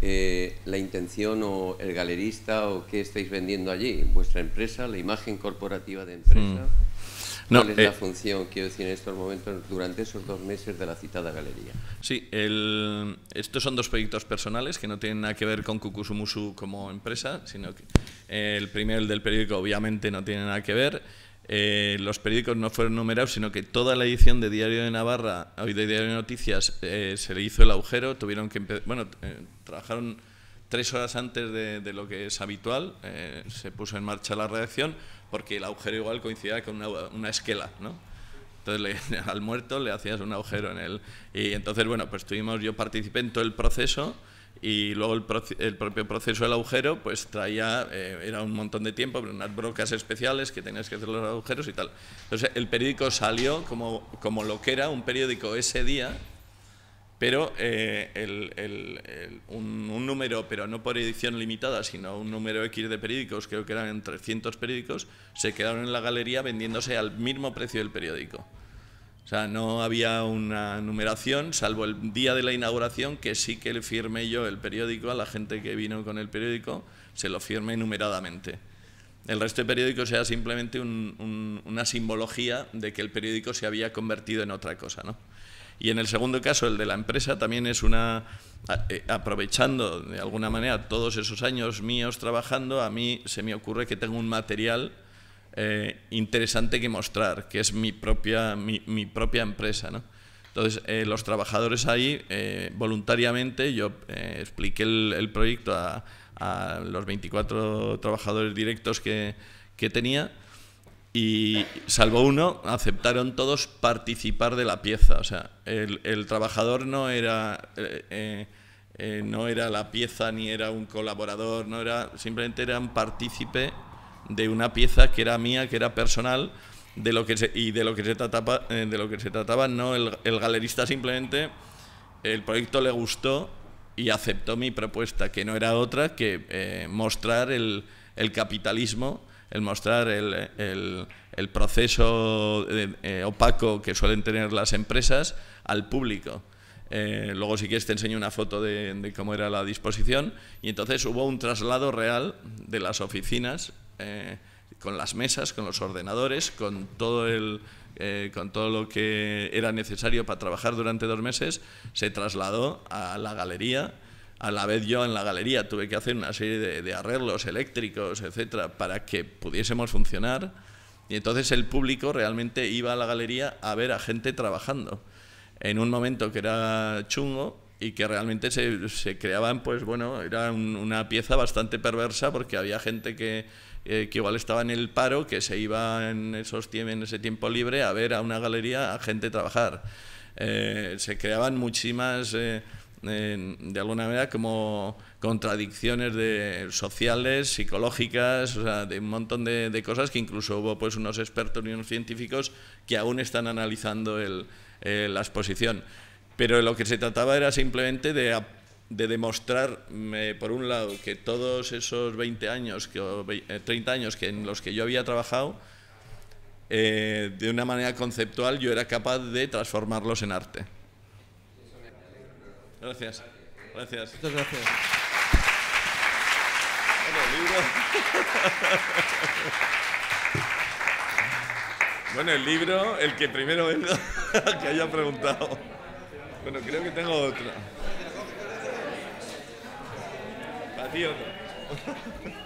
Speaker 2: eh, la intención o el galerista o qué estáis vendiendo allí, vuestra empresa, la imagen corporativa de empresa. ¿Mm? ¿Cuál es la eh, función, quiero decir,
Speaker 1: en estos momentos, durante esos dos meses de la citada galería? Sí, el, estos son dos proyectos personales que no tienen nada que ver con Cucusumusu como empresa, sino que eh, el primero, el del periódico, obviamente no tiene nada que ver. Eh, los periódicos no fueron numerados, sino que toda la edición de Diario de Navarra, hoy de Diario de Noticias, se le hizo el agujero, tuvieron que... Bueno, trabajaron Tres horas antes de, lo que es habitual eh, se puso en marcha la redacción porque el agujero igual coincidía con una, esquela, ¿no? Entonces *laughs* al muerto le hacías un agujero en él. Y entonces, bueno, pues tuvimos, yo participé en todo el proceso y luego el, propio proceso del agujero, pues traía, eh, era un montón de tiempo, unas brocas especiales que tenías que hacer los agujeros y tal. Entonces el periódico salió como, como lo que era un periódico ese día pero eh, un, número, pero no por edición limitada, sino un número X de periódicos, creo que eran 300 periódicos, se quedaron en la galería vendiéndose al mismo precio del periódico. O sea, no había una numeración, salvo el día de la inauguración, que sí que le firmé yo el periódico a la gente que vino con el periódico, se lo firme numeradamente. El resto de periódicos era simplemente una simbología de que el periódico se había convertido en otra cosa, ¿no? Y en el segundo caso, el de la empresa, también es una eh, aprovechando de alguna manera todos esos años míos trabajando, a mí se me ocurre que tengo un material eh, interesante que mostrar, que es mi propia, mi, mi propia empresa. ¿no? Entonces, eh, los trabajadores ahí, voluntariamente, yo expliqué el, proyecto a, a, los 24 trabajadores directos que, que tenía y salvo uno, aceptaron todos participar de la pieza. O sea, el, trabajador no era, eh, eh, eh, no era la pieza ni era un colaborador, no era, simplemente era partícipe de una pieza que era mía, que era personal, de lo que y de lo que se trataba, de lo que se trataba no el, galerista simplemente el proyecto le gustó y aceptó mi propuesta, que no era otra que mostrar el, capitalismo el mostrar el, proceso eh, eh, opaco que suelen tener las empresas al público. Eh, luego, si quieres, te enseño una foto de, cómo era la disposición. Y entonces hubo un traslado real de las oficinas con las mesas, con los ordenadores, con todo, el, con todo lo que era necesario para trabajar durante dos meses, se trasladó a la galería a la vez yo en la galería tuve que hacer una serie de, arreglos eléctricos, etcétera, para que pudiésemos funcionar. Y entonces el público realmente iba a la galería a ver a gente trabajando en un momento que era chungo y que realmente se, creaban, pues bueno, era una pieza bastante perversa porque había gente eh, que, igual estaba en el paro, que se iba en, esos, en ese tiempo libre a ver a una galería a gente trabajar. Eh, se creaban muchísimas... Eh, de alguna manera como contradicciones de, sociales, psicológicas, o sea, de un montón de, cosas que incluso hubo pues unos expertos y unos científicos que aún están analizando eh, la exposición. Pero lo que se trataba era simplemente de demostrar, eh, por un lado, que todos esos 20 años, que, 30 eh, años que en los que yo había trabajado, de una manera conceptual yo era capaz de transformarlos en arte. Gracias. Gracias. Muchas gracias. Bueno, el libro. Bueno, el libro, el que primero es *laughs* que haya preguntado. Bueno, creo que tengo otro.
Speaker 2: Para ti otro.